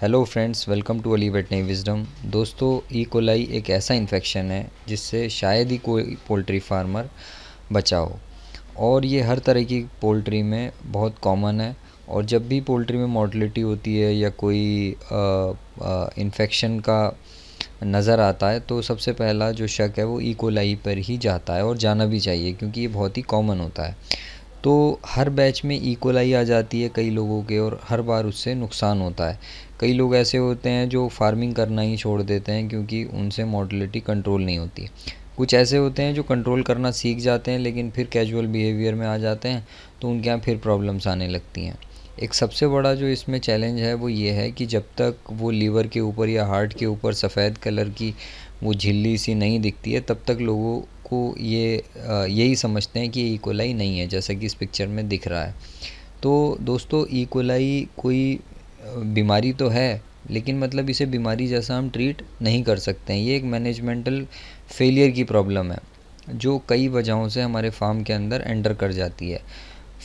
Hello friends welcome to Ali veterinary wisdom दोस्तों E e. Coli एक ऐसा इन्फेक्शन है जिससे शायद ही कोई पोल्ट्री फार्मर बचा हो और ये हर तरह की पोल्ट्री में बहुत कॉमन है और जब भी पोल्ट्री में मोटिलिटी होती है या कोई इन्फेक्शन का नज़र आता है तो सबसे पहला जो शक है वो ई e. कोलाई पर ही जाता है और जाना भी चाहिए क्योंकि ये बहुत ही कॉमन होता है तो हर बैच में ई e. कोलाई आ जाती है कई लोगों के और हर बार उससे नुकसान होता है कई लोग ऐसे होते हैं जो फार्मिंग करना ही छोड़ देते हैं क्योंकि उनसे मॉडलिटी कंट्रोल नहीं होती कुछ ऐसे होते हैं जो कंट्रोल करना सीख जाते हैं लेकिन फिर कैजुअल बिहेवियर में आ जाते हैं तो उनके यहाँ फिर प्रॉब्लम्स आने लगती हैं एक सबसे बड़ा जो इसमें चैलेंज है वो ये है कि जब तक वो लीवर के ऊपर या हार्ट के ऊपर सफ़ेद कलर की वो झिल्ली सी नहीं दिखती है तब तक लोगों को ये यही समझते हैं कि ये इकोलाई नहीं है जैसा कि इस पिक्चर में दिख रहा है तो दोस्तों इकोलाई कोई बीमारी तो है लेकिन मतलब इसे बीमारी जैसा हम ट्रीट नहीं कर सकते हैं ये एक मैनेजमेंटल फेलियर की प्रॉब्लम है जो कई वजहों से हमारे फार्म के अंदर एंटर कर जाती है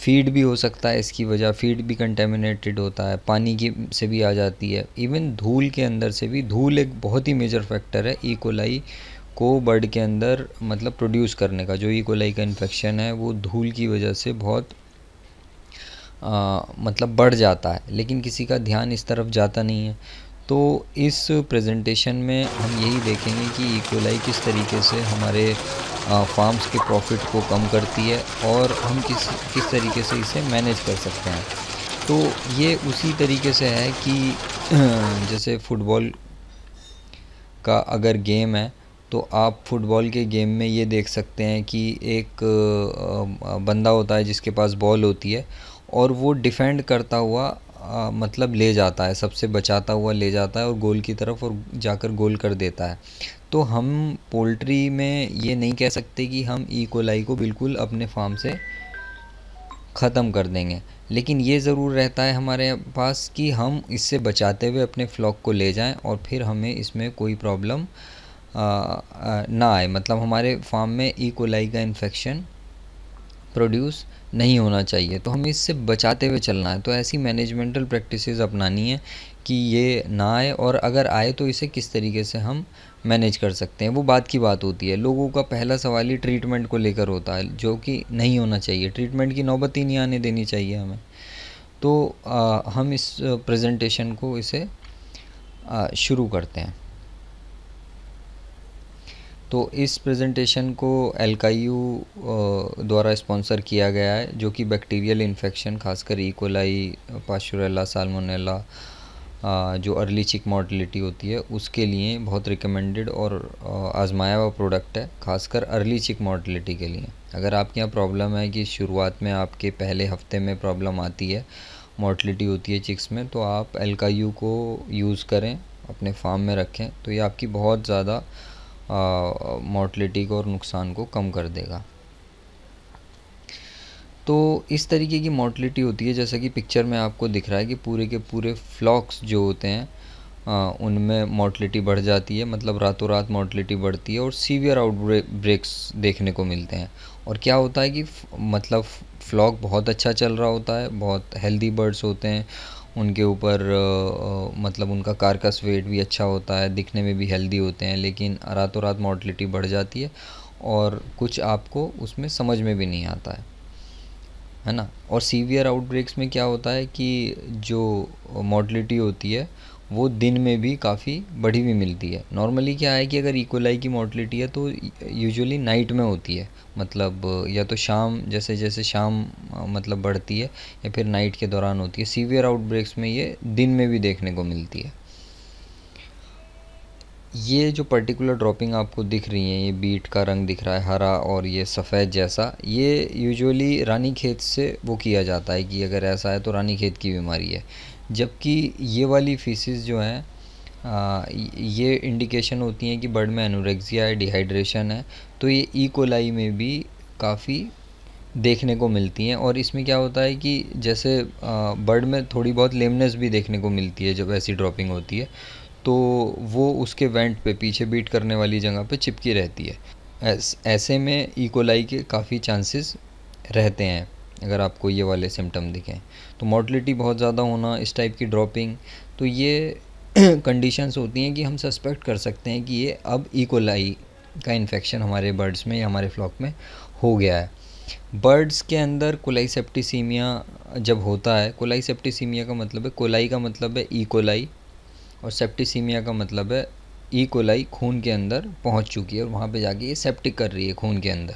फीड भी हो सकता है इसकी वजह फीड भी कंटेमिनेटेड होता है पानी की से भी आ जाती है इवन धूल के अंदर से भी धूल एक बहुत ही मेजर फैक्टर है ईकोलाई e. को बर्ड के अंदर मतलब प्रोड्यूस करने का जो ईकोलाई e. का इन्फेक्शन है वो धूल की वजह से बहुत आ, मतलब बढ़ जाता है लेकिन किसी का ध्यान इस तरफ जाता नहीं है तो इस प्रेजेंटेशन में हम यही देखेंगे कि इकोलाई किस तरीके से हमारे फार्म्स के प्रॉफिट को कम करती है और हम किस किस तरीके से इसे मैनेज कर सकते हैं तो ये उसी तरीके से है कि जैसे फुटबॉल का अगर गेम है तो आप फुटबॉल के गेम में ये देख सकते हैं कि एक बंदा होता है जिसके पास बॉल होती है और वो डिफेंड करता हुआ आ, मतलब ले जाता है सबसे बचाता हुआ ले जाता है और गोल की तरफ और जाकर गोल कर देता है तो हम पोल्ट्री में ये नहीं कह सकते कि हम ईकोलाई e. को बिल्कुल अपने फार्म से ख़त्म कर देंगे लेकिन ये ज़रूर रहता है हमारे पास कि हम इससे बचाते हुए अपने फ्लॉक को ले जाएं और फिर हमें इसमें कोई प्रॉब्लम ना आए मतलब हमारे फार्म में ई e. कोलाई का इन्फेक्शन प्रोड्यूस नहीं होना चाहिए तो हमें इससे बचाते हुए चलना है तो ऐसी मैनेजमेंटल प्रैक्टिसेस अपनानी है कि ये ना आए और अगर आए तो इसे किस तरीके से हम मैनेज कर सकते हैं वो बात की बात होती है लोगों का पहला सवाल ही ट्रीटमेंट को लेकर होता है जो कि नहीं होना चाहिए ट्रीटमेंट की नौबत ही नहीं आने देनी चाहिए हमें तो आ, हम इस प्रेजेंटेशन को इसे शुरू करते हैं तो इस प्रेजेंटेशन को एल द्वारा स्पॉन्सर किया गया है जो कि बैक्टीरियल इन्फेक्शन खासकर इकोलाई पाशुरेला सालमोनेला जो अर्ली चिक मॉडलिटी होती है उसके लिए बहुत रिकमेंडेड और आजमाया हुआ प्रोडक्ट है खासकर अर्ली चिक मॉडलिटी के लिए अगर आपके यहाँ प्रॉब्लम है कि शुरुआत में आपके पहले हफ्ते में प्रॉब्लम आती है मॉडलिटी होती है चिक्स में तो आप एल को यूज़ करें अपने फार्म में रखें तो ये आपकी बहुत ज़्यादा मोटलिटी को और नुकसान को कम कर देगा तो इस तरीके की मोर्टलिटी होती है जैसा कि पिक्चर में आपको दिख रहा है कि पूरे के पूरे फ्लॉक्स जो होते हैं उनमें मोटलिटी बढ़ जाती है मतलब रातों रात मोर्टलिटी बढ़ती है और सीवियर आउटब्रेक ब्रेक्स देखने को मिलते हैं और क्या होता है कि मतलब फ्लॉक बहुत अच्छा चल रहा होता है बहुत हेल्दी बर्ड्स होते हैं उनके ऊपर मतलब उनका कारकस वेट भी अच्छा होता है दिखने में भी हेल्दी होते हैं लेकिन रातों रात मॉडलिटी बढ़ जाती है और कुछ आपको उसमें समझ में भी नहीं आता है है ना और सीवियर आउटब्रेक्स में क्या होता है कि जो मॉडलिटी होती है वो दिन में भी काफ़ी बढ़ी हुई मिलती है नॉर्मली क्या है कि अगर इकोलाई की मोटिलिटी है तो यूजुअली नाइट में होती है मतलब या तो शाम जैसे जैसे शाम मतलब बढ़ती है या फिर नाइट के दौरान होती है सीवियर आउटब्रेक्स में ये दिन में भी देखने को मिलती है ये जो पर्टिकुलर ड्रॉपिंग आपको दिख रही है ये बीट का रंग दिख रहा है हरा और ये सफ़ेद जैसा ये यूजुअली रानी खेत से वो किया जाता है कि अगर ऐसा है तो रानी खेत की बीमारी है जबकि ये वाली फीसिस जो हैं ये इंडिकेशन होती हैं कि बर्ड में एनोरेक्सिया है डिहाइड्रेशन है तो ये ई e. कोलाई में भी काफ़ी देखने को मिलती हैं और इसमें क्या होता है कि जैसे बर्ड में थोड़ी बहुत लेमनेस भी देखने को मिलती है जब ऐसी ड्रॉपिंग होती है तो वो उसके वेंट पे पीछे बीट करने वाली जगह पे चिपकी रहती है ऐस, ऐसे में ईकोलाई e. के काफ़ी चांसेस रहते हैं अगर आपको ये वाले सिम्टम दिखें तो मोटिलिटी बहुत ज़्यादा होना इस टाइप की ड्रॉपिंग तो ये कंडीशंस होती हैं कि हम सस्पेक्ट कर सकते हैं कि ये अब इकोलाई का इन्फेक्शन हमारे बर्ड्स में या हमारे फ्लॉक में हो गया है बर्ड्स के अंदर कोलाई सेप्टिसीमिया जब होता है कोलाई सेप्टिसीमिया का मतलब है कोलाई का मतलब है ई e कोलाई और सेप्टिसीमिया का मतलब है ई e कोलाई खून के अंदर पहुंच चुकी है और वहाँ पे जाके ये सेप्टिक कर रही है खून के अंदर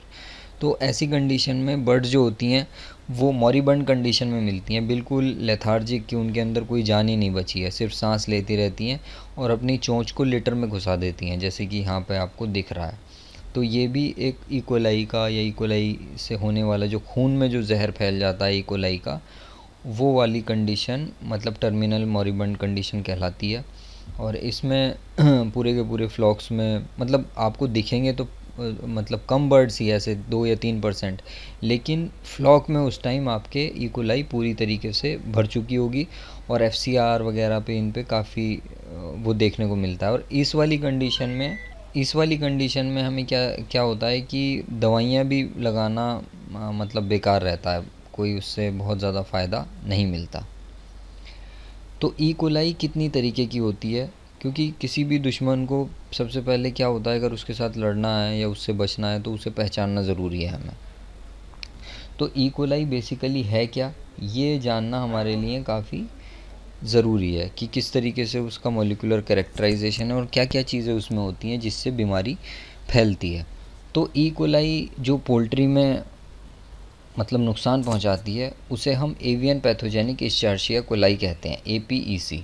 तो ऐसी कंडीशन में बर्ड्स जो होती हैं वो मॉरीबंड कंडीशन में मिलती हैं बिल्कुल लेथार्जिक कि उनके अंदर कोई जान ही नहीं बची है सिर्फ सांस लेती रहती हैं और अपनी चोंच को लेटर में घुसा देती हैं जैसे कि यहाँ पर आपको दिख रहा है तो ये भी एक इकोलाई का या इकोलाई से होने वाला जो खून में जो जहर फैल जाता है इकोलाई का वो वाली कंडीशन मतलब टर्मिनल मॉरीबंड कंडीशन कहलाती है और इसमें पूरे के पूरे फ्लॉक्स में मतलब आपको दिखेंगे तो मतलब कम बर्ड्स ही ऐसे दो या तीन परसेंट लेकिन फ्लॉक में उस टाइम आपके इकोलाई e पूरी तरीके से भर चुकी होगी और एफ वगैरह पे इन पे काफ़ी वो देखने को मिलता है और इस वाली कंडीशन में इस वाली कंडीशन में हमें क्या क्या होता है कि दवाइयाँ भी लगाना मतलब बेकार रहता है कोई उससे बहुत ज़्यादा फ़ायदा नहीं मिलता तो ई e कोलाई कितनी तरीके की होती है क्योंकि किसी भी दुश्मन को सबसे पहले क्या होता है अगर उसके साथ लड़ना है या उससे बचना है तो उसे पहचानना ज़रूरी है हमें तो इकोलाई बेसिकली है क्या ये जानना हमारे लिए काफ़ी ज़रूरी है कि किस तरीके से उसका मोलिकुलर करेक्टराइजेशन है और क्या क्या चीज़ें उसमें होती हैं जिससे बीमारी फैलती है तो ई कोलाई जो पोल्ट्री में मतलब नुकसान पहुंचाती है उसे हम एवियन पैथोजेनिक इस्चार्शिया कोलाई कहते हैं ए पी ई सी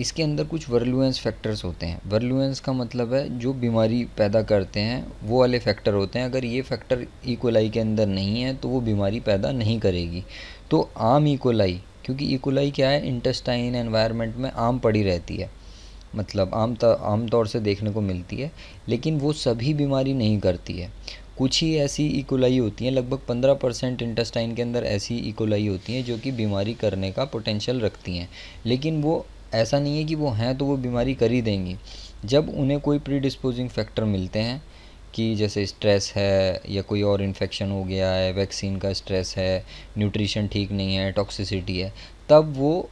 इसके अंदर कुछ वर्लुएंस फैक्टर्स होते हैं वर्लुएंस का मतलब है जो बीमारी पैदा करते हैं वो वाले फैक्टर होते हैं अगर ये फैक्टर इकोलाई e के अंदर नहीं है तो वो बीमारी पैदा नहीं करेगी तो आम इकोलाई e क्योंकि इकोलाई e क्या है इंटेस्टाइन एनवायरनमेंट में आम पड़ी रहती है मतलब आम आमतौर से देखने को मिलती है लेकिन वो सभी बीमारी नहीं करती है कुछ ही ऐसी इकोलाई होती हैं लगभग पंद्रह परसेंट इंटेस्टाइन के अंदर ऐसी इकोलाई होती हैं जो कि बीमारी करने का पोटेंशियल रखती हैं लेकिन वो ऐसा नहीं है कि वो हैं तो वो बीमारी कर ही देंगी जब उन्हें कोई प्री डिस्पोजिंग फैक्टर मिलते हैं कि जैसे स्ट्रेस है या कोई और इन्फेक्शन हो गया है वैक्सीन का स्ट्रेस है न्यूट्रिशन ठीक नहीं है टॉक्सिसिटी है तब वो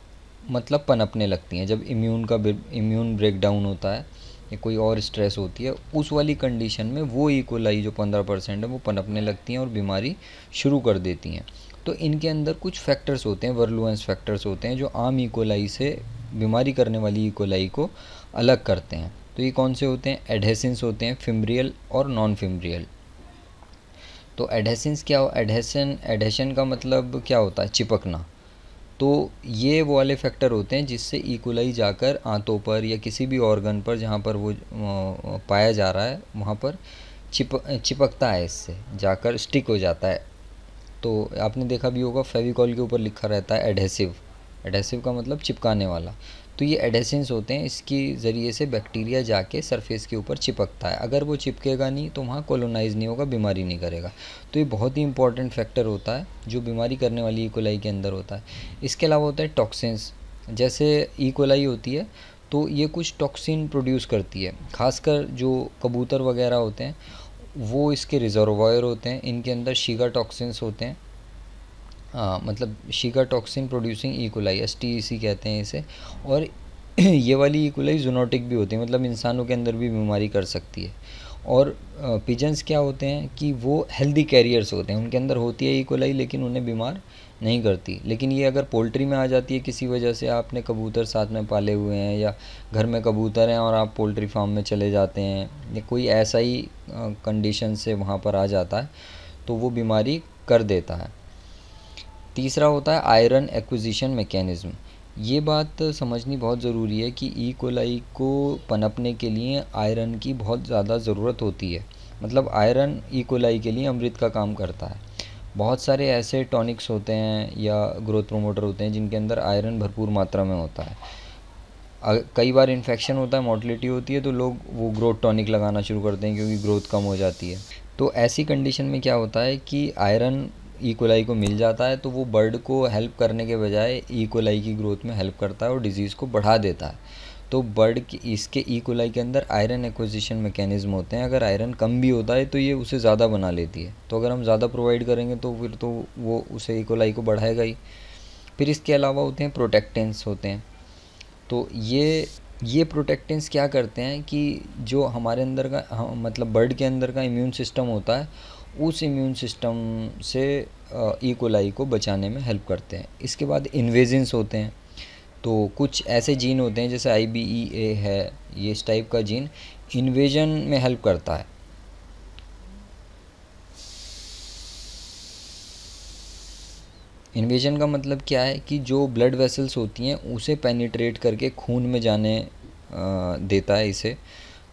मतलब पनपने लगती हैं जब इम्यून का इम्यून ब्रेकडाउन होता है या कोई और स्ट्रेस होती है उस वाली कंडीशन में वो इकोलाई जो पंद्रह परसेंट है वो पनपने लगती हैं और बीमारी शुरू कर देती हैं तो इनके अंदर कुछ फैक्टर्स होते हैं वर्लुएंस फैक्टर्स होते हैं जो आम इकोलाई से बीमारी करने वाली इकोलाई को अलग करते हैं तो ये कौन से होते हैं एडहेसेंस होते हैं फिमरियल और नॉन फिमरियल तो एडहेसेंस क्या हो एडहेसन एडहेसन का मतलब क्या होता है चिपकना तो ये वो वाले फैक्टर होते हैं जिससे इकोलाई जाकर आंतों पर या किसी भी ऑर्गन पर जहाँ पर वो पाया जा रहा है वहाँ पर चिप चिपकता है इससे जाकर स्टिक हो जाता है तो आपने देखा भी होगा फेविकॉल के ऊपर लिखा रहता है एडहेसिव एडेसिव का मतलब चिपकाने वाला तो ये एडेसेंस होते हैं इसके ज़रिए से बैक्टीरिया जाके सरफेस के ऊपर चिपकता है अगर वो चिपकेगा नहीं तो वहाँ कोलोनाइज़ नहीं होगा बीमारी नहीं करेगा तो ये बहुत ही इंपॉर्टेंट फैक्टर होता है जो बीमारी करने वाली इकोलाई e. के अंदर होता है इसके अलावा होता है टॉक्सेंस जैसे इकोलाई e. होती है तो ये कुछ टॉक्सिन प्रोड्यूस करती है खासकर जो कबूतर वगैरह होते हैं वो इसके रिजर्वायर होते हैं इनके अंदर शीगा टॉक्सिन्स होते हैं आ, हाँ, मतलब Shiga toxin producing E coli S T C कहते हैं इसे और ये वाली ईकोलाई जोनोटिक भी होती है मतलब इंसानों के अंदर भी बीमारी कर सकती है और पिजन्स क्या होते हैं कि वो हेल्दी कैरियर्स होते हैं उनके अंदर होती है ईकोलाई लेकिन उन्हें बीमार नहीं करती लेकिन ये अगर पोल्ट्री में आ जाती है किसी वजह से आपने कबूतर साथ में पाले हुए हैं या घर में कबूतर हैं और आप पोल्ट्री फार्म में चले जाते हैं या कोई ऐसा ही कंडीशन से वहाँ पर आ जाता है तो वो बीमारी कर देता है तीसरा होता है आयरन एक्विजिशन मेकेनिज़्म ये बात समझनी बहुत ज़रूरी है कि ई e. कोलाई को पनपने के लिए आयरन की बहुत ज़्यादा ज़रूरत होती है मतलब आयरन ई e. कोलाई के लिए अमृत का काम करता है बहुत सारे ऐसे टॉनिक्स होते हैं या ग्रोथ प्रोमोटर होते हैं जिनके अंदर आयरन भरपूर मात्रा में होता है कई बार इन्फेक्शन होता है मोटिलिटी होती है तो लोग वो ग्रोथ टॉनिक लगाना शुरू करते हैं क्योंकि ग्रोथ कम हो जाती है तो ऐसी कंडीशन में क्या होता है कि आयरन ईकोलाई e को मिल जाता है तो वो बर्ड को हेल्प करने के बजाय ईकोलाई e की ग्रोथ में हेल्प करता है और डिजीज़ को बढ़ा देता है तो बर्ड के इसके ईकोलाई e के अंदर आयरन एक्विजिशन मैकेनिज़्म होते हैं अगर आयरन कम भी होता है तो ये उसे ज़्यादा बना लेती है तो अगर हम ज़्यादा प्रोवाइड करेंगे तो फिर तो वो उसे ईकोलाई को बढ़ाएगा ही फिर इसके अलावा होते हैं प्रोटेक्टेंस होते हैं तो ये ये प्रोटेक्टेंस क्या करते हैं कि जो हमारे अंदर का हम, मतलब बर्ड के अंदर का इम्यून सिस्टम होता है उस इम्यून सिस्टम से ईकोलाई e. को बचाने में हेल्प करते हैं इसके बाद इन्वेजेंस होते हैं तो कुछ ऐसे जीन होते हैं जैसे आई बी ई ए है ये इस टाइप का जीन इन्वेजन में हेल्प करता है इन्वेजन का मतलब क्या है कि जो ब्लड वेसल्स होती हैं उसे पेनिट्रेट करके खून में जाने देता है इसे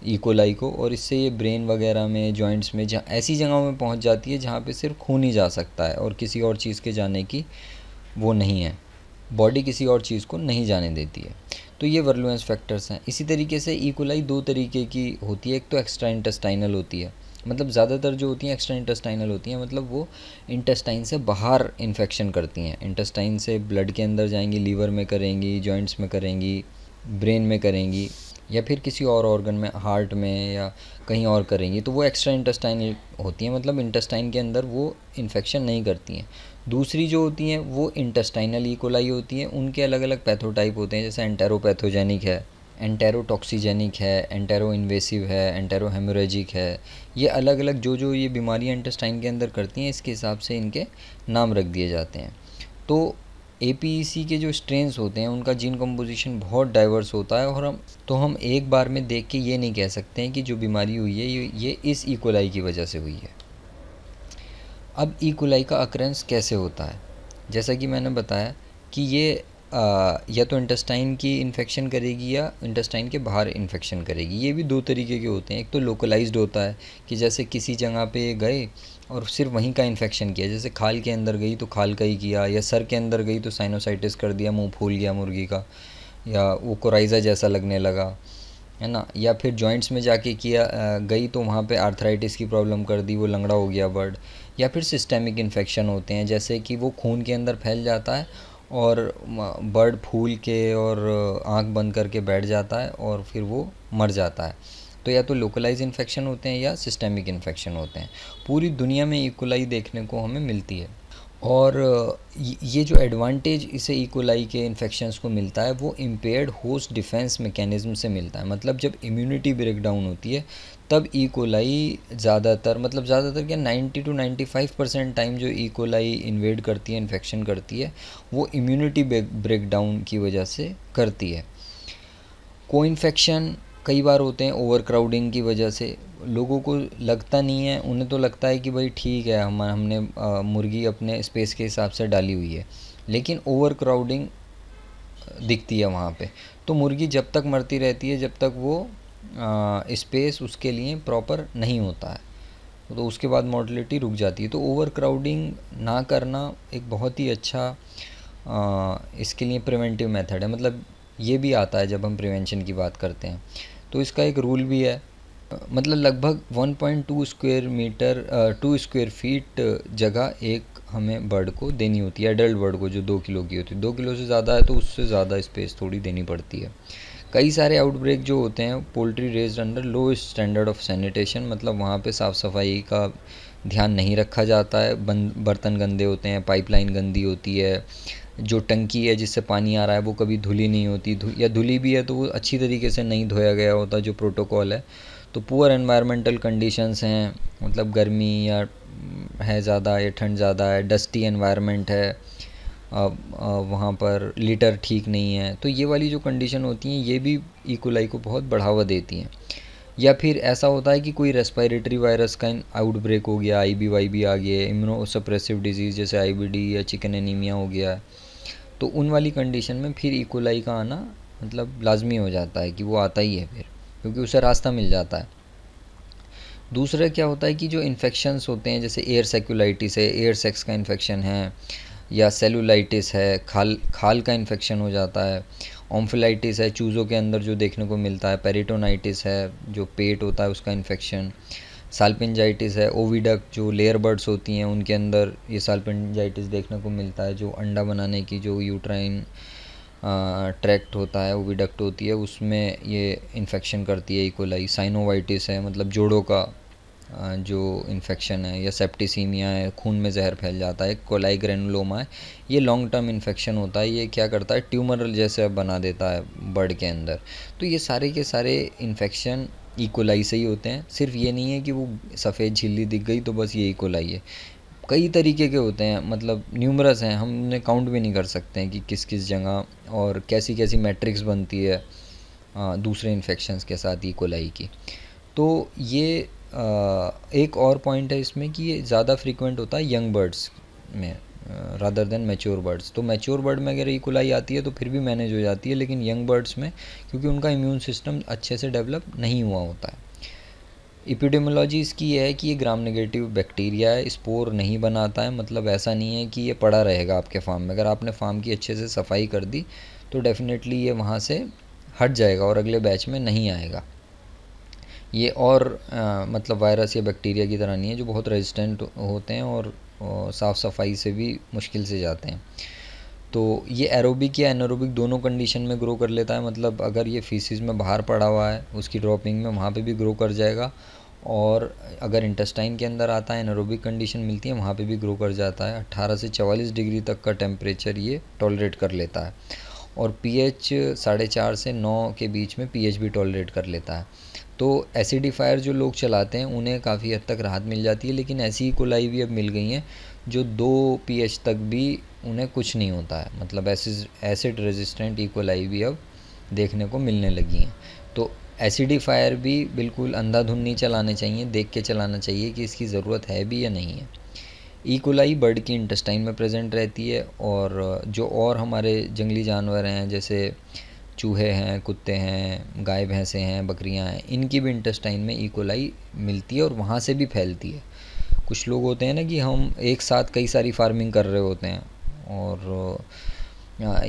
ईकोलाई e. को और इससे ये ब्रेन वगैरह में जॉइंट्स में जहाँ ऐसी जगहों में पहुंच जाती है जहाँ पे सिर्फ खून ही जा सकता है और किसी और चीज़ के जाने की वो नहीं है बॉडी किसी और चीज़ को नहीं जाने देती है तो ये वर्लुएंस फैक्टर्स हैं इसी तरीके से ईकोलाई e. दो तरीके की होती है एक तो एक्स्ट्रा इंटेस्टाइनल होती है मतलब ज़्यादातर जो होती हैं एक्स्ट्रा इंटेस्टाइनल होती हैं मतलब वो इंटेस्टाइन से बाहर इन्फेक्शन करती हैं इंटेस्टाइन से ब्लड के अंदर जाएंगी लीवर में करेंगी जॉइंट्स में करेंगी ब्रेन में करेंगी या फिर किसी और ऑर्गन में हार्ट में या कहीं और करेंगी तो वो एक्स्ट्रा इंटेस्टाइन होती हैं मतलब इंटेस्टाइन के अंदर वो इन्फेक्शन नहीं करती हैं दूसरी जो होती हैं वो इंटेस्टाइनल इकोलाई e होती हैं उनके अलग अलग पैथोटाइप होते हैं जैसे एंटेरोपैथोजेनिक है एंटेरोटॉक्सीजेनिक है एंटेरो इन्वेसिव है एंटेरो हेमोरेजिक है ये अलग अलग जो जो ये बीमारियाँ इंटेस्टाइन के अंदर करती हैं इसके हिसाब से इनके नाम रख दिए जाते हैं तो ए e के जो स्ट्रेंस होते हैं उनका जीन कम्पोजिशन बहुत डाइवर्स होता है और हम तो हम एक बार में देख के ये नहीं कह सकते हैं कि जो बीमारी हुई है ये ये इस इकोलाई e. की वजह से हुई है अब इकोलाई e. का अक्रेंस कैसे होता है जैसा कि मैंने बताया कि ये आ, या तो इंटेस्टाइन की इन्फेक्शन करेगी या इंटेस्टाइन के बाहर इन्फेक्शन करेगी ये भी दो तरीके के होते हैं एक तो लोकलाइज्ड होता है कि जैसे किसी जगह पे गए और सिर्फ वहीं का इन्फेक्शन किया जैसे खाल के अंदर गई तो खाल का ही किया या सर के अंदर गई तो साइनोसाइटिस कर दिया मुंह फूल गया मुर्गी का या वो कोराइजा जैसा लगने लगा है ना या फिर जॉइंट्स में जाके किया गई तो वहाँ पे आर्थराइटिस की प्रॉब्लम कर दी वो लंगड़ा हो गया बर्ड या फिर सिस्टेमिक इन्फेक्शन होते हैं जैसे कि वो खून के अंदर फैल जाता है और बर्ड फूल के और आँख बंद करके बैठ जाता है और फिर वो मर जाता है तो या तो लोकलाइज इन्फेक्शन होते हैं या सिस्टेमिक इन्फेक्शन होते हैं पूरी दुनिया में इकोलाई देखने को हमें मिलती है और ये जो एडवांटेज इसे इकोलाई के इन्फेक्शन को मिलता है वो इम्पेयर्ड होस्ट डिफेंस मैकेनिज्म से मिलता है मतलब जब इम्यूनिटी ब्रेकडाउन होती है तब इकोलाई ज़्यादातर मतलब ज़्यादातर क्या 90 टू 95 परसेंट टाइम जो इकोलाई इन्वेड करती है इन्फेक्शन करती है वो इम्यूनिटी ब्रेकडाउन की वजह से करती है को इन्फेक्शन कई बार होते हैं ओवर क्राउडिंग की वजह से लोगों को लगता नहीं है उन्हें तो लगता है कि भाई ठीक है हम हमने मुर्गी अपने स्पेस के हिसाब से डाली हुई है लेकिन ओवर क्राउडिंग दिखती है वहाँ पे तो मुर्गी जब तक मरती रहती है जब तक वो स्पेस उसके लिए प्रॉपर नहीं होता है तो उसके बाद मॉडलिटी रुक जाती है तो ओवर क्राउडिंग ना करना एक बहुत ही अच्छा आ, इसके लिए प्रिवेंटिव मेथड है मतलब ये भी आता है जब हम प्रिवेंशन की बात करते हैं तो इसका एक रूल भी है मतलब लगभग 1.2 square metre to square feet जगह एक हमें बर्ड को देनी होती है एडल्ट बर्ड को जो दो किलो की होती है दो किलो से ज़्यादा है तो उससे ज़्यादा स्पेस थोड़ी देनी पड़ती है कई सारे आउटब्रेक जो होते हैं poultry raised under low standard of sanitation मतलब वहाँ पे साफ़ सफाई का ध्यान नहीं रखा जाता है बर्तन गंदे होते हैं पाइपलाइन गंदी होती है जो टंकी है जिससे पानी आ रहा है वो कभी धुली नहीं होती धु, या धुली भी है तो वो अच्छी तरीके से नहीं धोया गया होता जो प्रोटोकॉल है तो पुअर इन्वायरमेंटल कंडीशंस हैं मतलब गर्मी या है ज़्यादा या ठंड ज़्यादा है डस्टी इन्वायरमेंट है वहाँ पर लीटर ठीक नहीं है तो ये वाली जो कंडीशन होती हैं ये भी इकोलाई e को बहुत बढ़ावा देती हैं या फिर ऐसा होता है कि कोई रेस्पायरेटरी वायरस का आउटब्रेक हो गया आई बी वाई बी आ गया इम्यूनो सप्रेसिव डिजीज़ जैसे आई बी डी या चिकन एनीमिया हो गया तो उन वाली कंडीशन में फिर इकोलाई का आना मतलब लाजमी हो जाता है कि वो आता ही है फिर क्योंकि उसे रास्ता मिल जाता है दूसरा क्या होता है कि जो इन्फेक्शंस होते हैं जैसे एयर सेक्यूलाइटिस है एयर सेक्स का इन्फेक्शन है या सेलुलाइटिस है खाल खाल का इन्फेक्शन हो जाता है ओम्फिलाइटिस है चूज़ों के अंदर जो देखने को मिलता है पेरिटोनाइटिस है जो पेट होता है उसका इन्फेक्शन सालपिनजाइटिस है ओविडक जो लेयर बर्ड्स होती हैं उनके अंदर ये सालपिनजाइटिस देखने को मिलता है जो अंडा बनाने की जो यूट्राइन ट्रैक्ट होता है ओविडक्ट होती है उसमें ये इन्फेक्शन करती है इकोलाई e. साइनोवाइटिस है मतलब जोड़ों का आ, जो इन्फेक्शन है या सेप्टिसीमिया है खून में जहर फैल जाता है कोलाई ग्रेनुलोमा है ये लॉन्ग टर्म इन्फेक्शन होता है ये क्या करता है ट्यूमर जैसे बना देता है बर्ड के अंदर तो ये सारे के सारे इन्फेक्शन इकोलाई से ही होते हैं सिर्फ ये नहीं है कि वो सफ़ेद झिल्ली दिख गई तो बस ये इकोलाई है कई तरीके के होते हैं मतलब न्यूमरस हैं उन्हें काउंट भी नहीं कर सकते हैं कि किस किस जगह और कैसी कैसी मैट्रिक्स बनती है दूसरे इन्फेक्शंस के साथ इकोलाई की तो ये एक और पॉइंट है इसमें कि ये ज़्यादा फ्रीक्वेंट होता है यंग बर्ड्स में रादर देन मेच्योर बर्ड्स तो मेच्योर बर्ड में अगर इकुलाई आती है तो फिर भी मैनेज हो जाती है लेकिन यंग बर्ड्स में क्योंकि उनका इम्यून सिस्टम अच्छे से डेवलप नहीं हुआ होता है इपिडेमोलॉजी इसकी है कि ये ग्राम नेगेटिव बैक्टीरिया है स्पोर नहीं बनाता है मतलब ऐसा नहीं है कि ये पड़ा रहेगा आपके फार्म में अगर आपने फार्म की अच्छे से सफाई कर दी तो डेफिनेटली ये वहाँ से हट जाएगा और अगले बैच में नहीं आएगा ये और आ, uh, मतलब वायरस या बैक्टीरिया की तरह नहीं है जो बहुत रेजिस्टेंट होते हैं और साफ़ सफाई से भी मुश्किल से जाते हैं तो ये एरोबिक या एनोरोबिक दोनों कंडीशन में ग्रो कर लेता है मतलब अगर ये फीसिस में बाहर पड़ा हुआ है उसकी ड्रॉपिंग में वहाँ पे भी ग्रो कर जाएगा और अगर इंटेस्टाइन के अंदर आता है एनोरोबिक कंडीशन मिलती है वहाँ पे भी ग्रो कर जाता है 18 से 44 डिग्री तक का टेम्परेचर ये टॉलरेट कर लेता है और पी साढ़े चार से नौ के बीच में पी भी टॉलरेट कर लेता है तो एसिडिफायर जो लोग चलाते हैं उन्हें काफ़ी हद तक राहत मिल जाती है लेकिन ऐसी कोलाई भी अब मिल गई हैं जो दो पी तक भी उन्हें कुछ नहीं होता है मतलब एसिड रेजिस्टेंट इकोलाई भी अब देखने को मिलने लगी हैं तो एसिडिफायर भी बिल्कुल अंधाधुन नहीं चलाने चाहिए देख के चलाना चाहिए कि इसकी ज़रूरत है भी या नहीं है ईकोलाई बर्ड की इंटस्टाइन में प्रेजेंट रहती है और जो और हमारे जंगली जानवर हैं जैसे चूहे हैं कुत्ते हैं गाय भैंसे हैं बकरियां हैं इनकी भी इंटेस्टाइन में इकोलाई e. मिलती है और वहाँ से भी फैलती है कुछ लोग होते हैं ना कि हम एक साथ कई सारी फार्मिंग कर रहे होते हैं और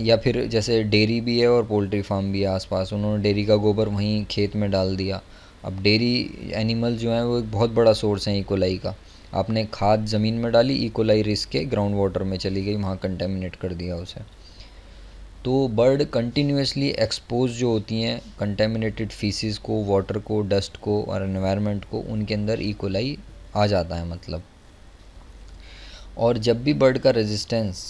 या फिर जैसे डेरी भी है और पोल्ट्री फार्म भी है आसपास उन्होंने डेरी का गोबर वहीं खेत में डाल दिया अब डेयरी एनिमल जो हैं वो एक बहुत बड़ा सोर्स है इकोलाई का आपने खाद ज़मीन में डाली इकोलाई e. रिस्क के ग्राउंड वाटर में चली गई वहाँ कंटेमिनेट कर दिया उसे तो बर्ड कंटिन्यूसली एक्सपोज जो होती हैं कंटेमिनेटेड फीसिस को वाटर को डस्ट को और इन्वायरमेंट को उनके अंदर इकोलाई e. आ जाता है मतलब और जब भी बर्ड का रेजिस्टेंस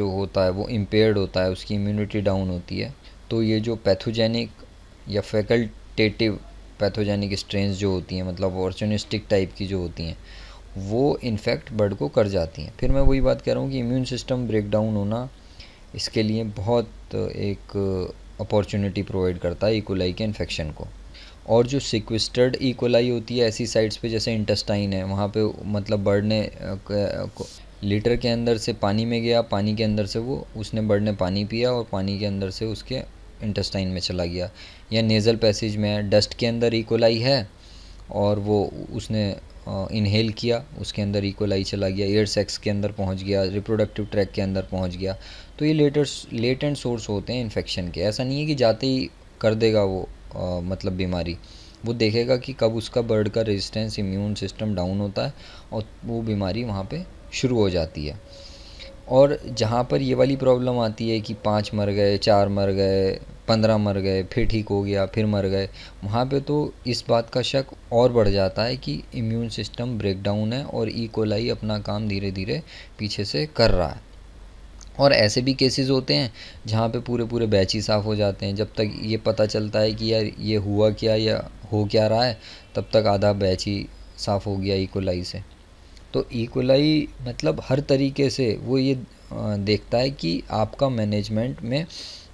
जो होता है वो इम्पेयर्ड होता है उसकी इम्यूनिटी डाउन होती है तो ये जो पैथोजेनिक या फैकल्टेटिव पैथोजेनिक स्ट्रेंस जो होती हैं मतलब ऑर्चुनिस्टिक टाइप की जो होती हैं वो इन्फेक्ट बर्ड को कर जाती हैं फिर मैं वही बात कह रहा हूँ कि इम्यून सिस्टम ब्रेकडाउन होना इसके लिए बहुत तो एक अपॉर्चुनिटी प्रोवाइड करता है इकोलाई e के इन्फेक्शन को और जो सिक्विस्टर्ड इकोलाई e होती है ऐसी साइट्स पे जैसे इंटेस्टाइन है वहाँ पे मतलब बर्ड ने लीटर के अंदर से पानी में गया पानी के अंदर से वो उसने बर्ड ने पानी पिया और पानी के अंदर से उसके इंटेस्टाइन में चला गया या नेज़ल पैसेज में डस्ट के अंदर इकोलाई e है और वो उसने इनहेल किया उसके अंदर इकोलाई चला गया एयर सेक्स के अंदर पहुंच गया रिप्रोडक्टिव ट्रैक के अंदर पहुंच गया तो ये लेटर लेटेंट सोर्स होते हैं इन्फेक्शन के ऐसा नहीं है कि जाते ही कर देगा वो आ, मतलब बीमारी वो देखेगा कि कब उसका बर्ड का रेजिस्टेंस इम्यून सिस्टम डाउन होता है और वो बीमारी वहाँ पर शुरू हो जाती है और जहाँ पर ये वाली प्रॉब्लम आती है कि पाँच मर गए चार मर गए पंद्रह मर गए फिर ठीक हो गया फिर मर गए वहाँ पे तो इस बात का शक और बढ़ जाता है कि इम्यून सिस्टम ब्रेकडाउन है और ई e. कोलाई अपना काम धीरे धीरे पीछे से कर रहा है और ऐसे भी केसेस होते हैं जहाँ पे पूरे पूरे बैच ही साफ़ हो जाते हैं जब तक ये पता चलता है कि यार ये हुआ क्या या हो क्या रहा है तब तक आधा बैच ही साफ़ हो गया इकोलाई e. से तो इकोलाई e. मतलब हर तरीके से वो ये देखता है कि आपका मैनेजमेंट में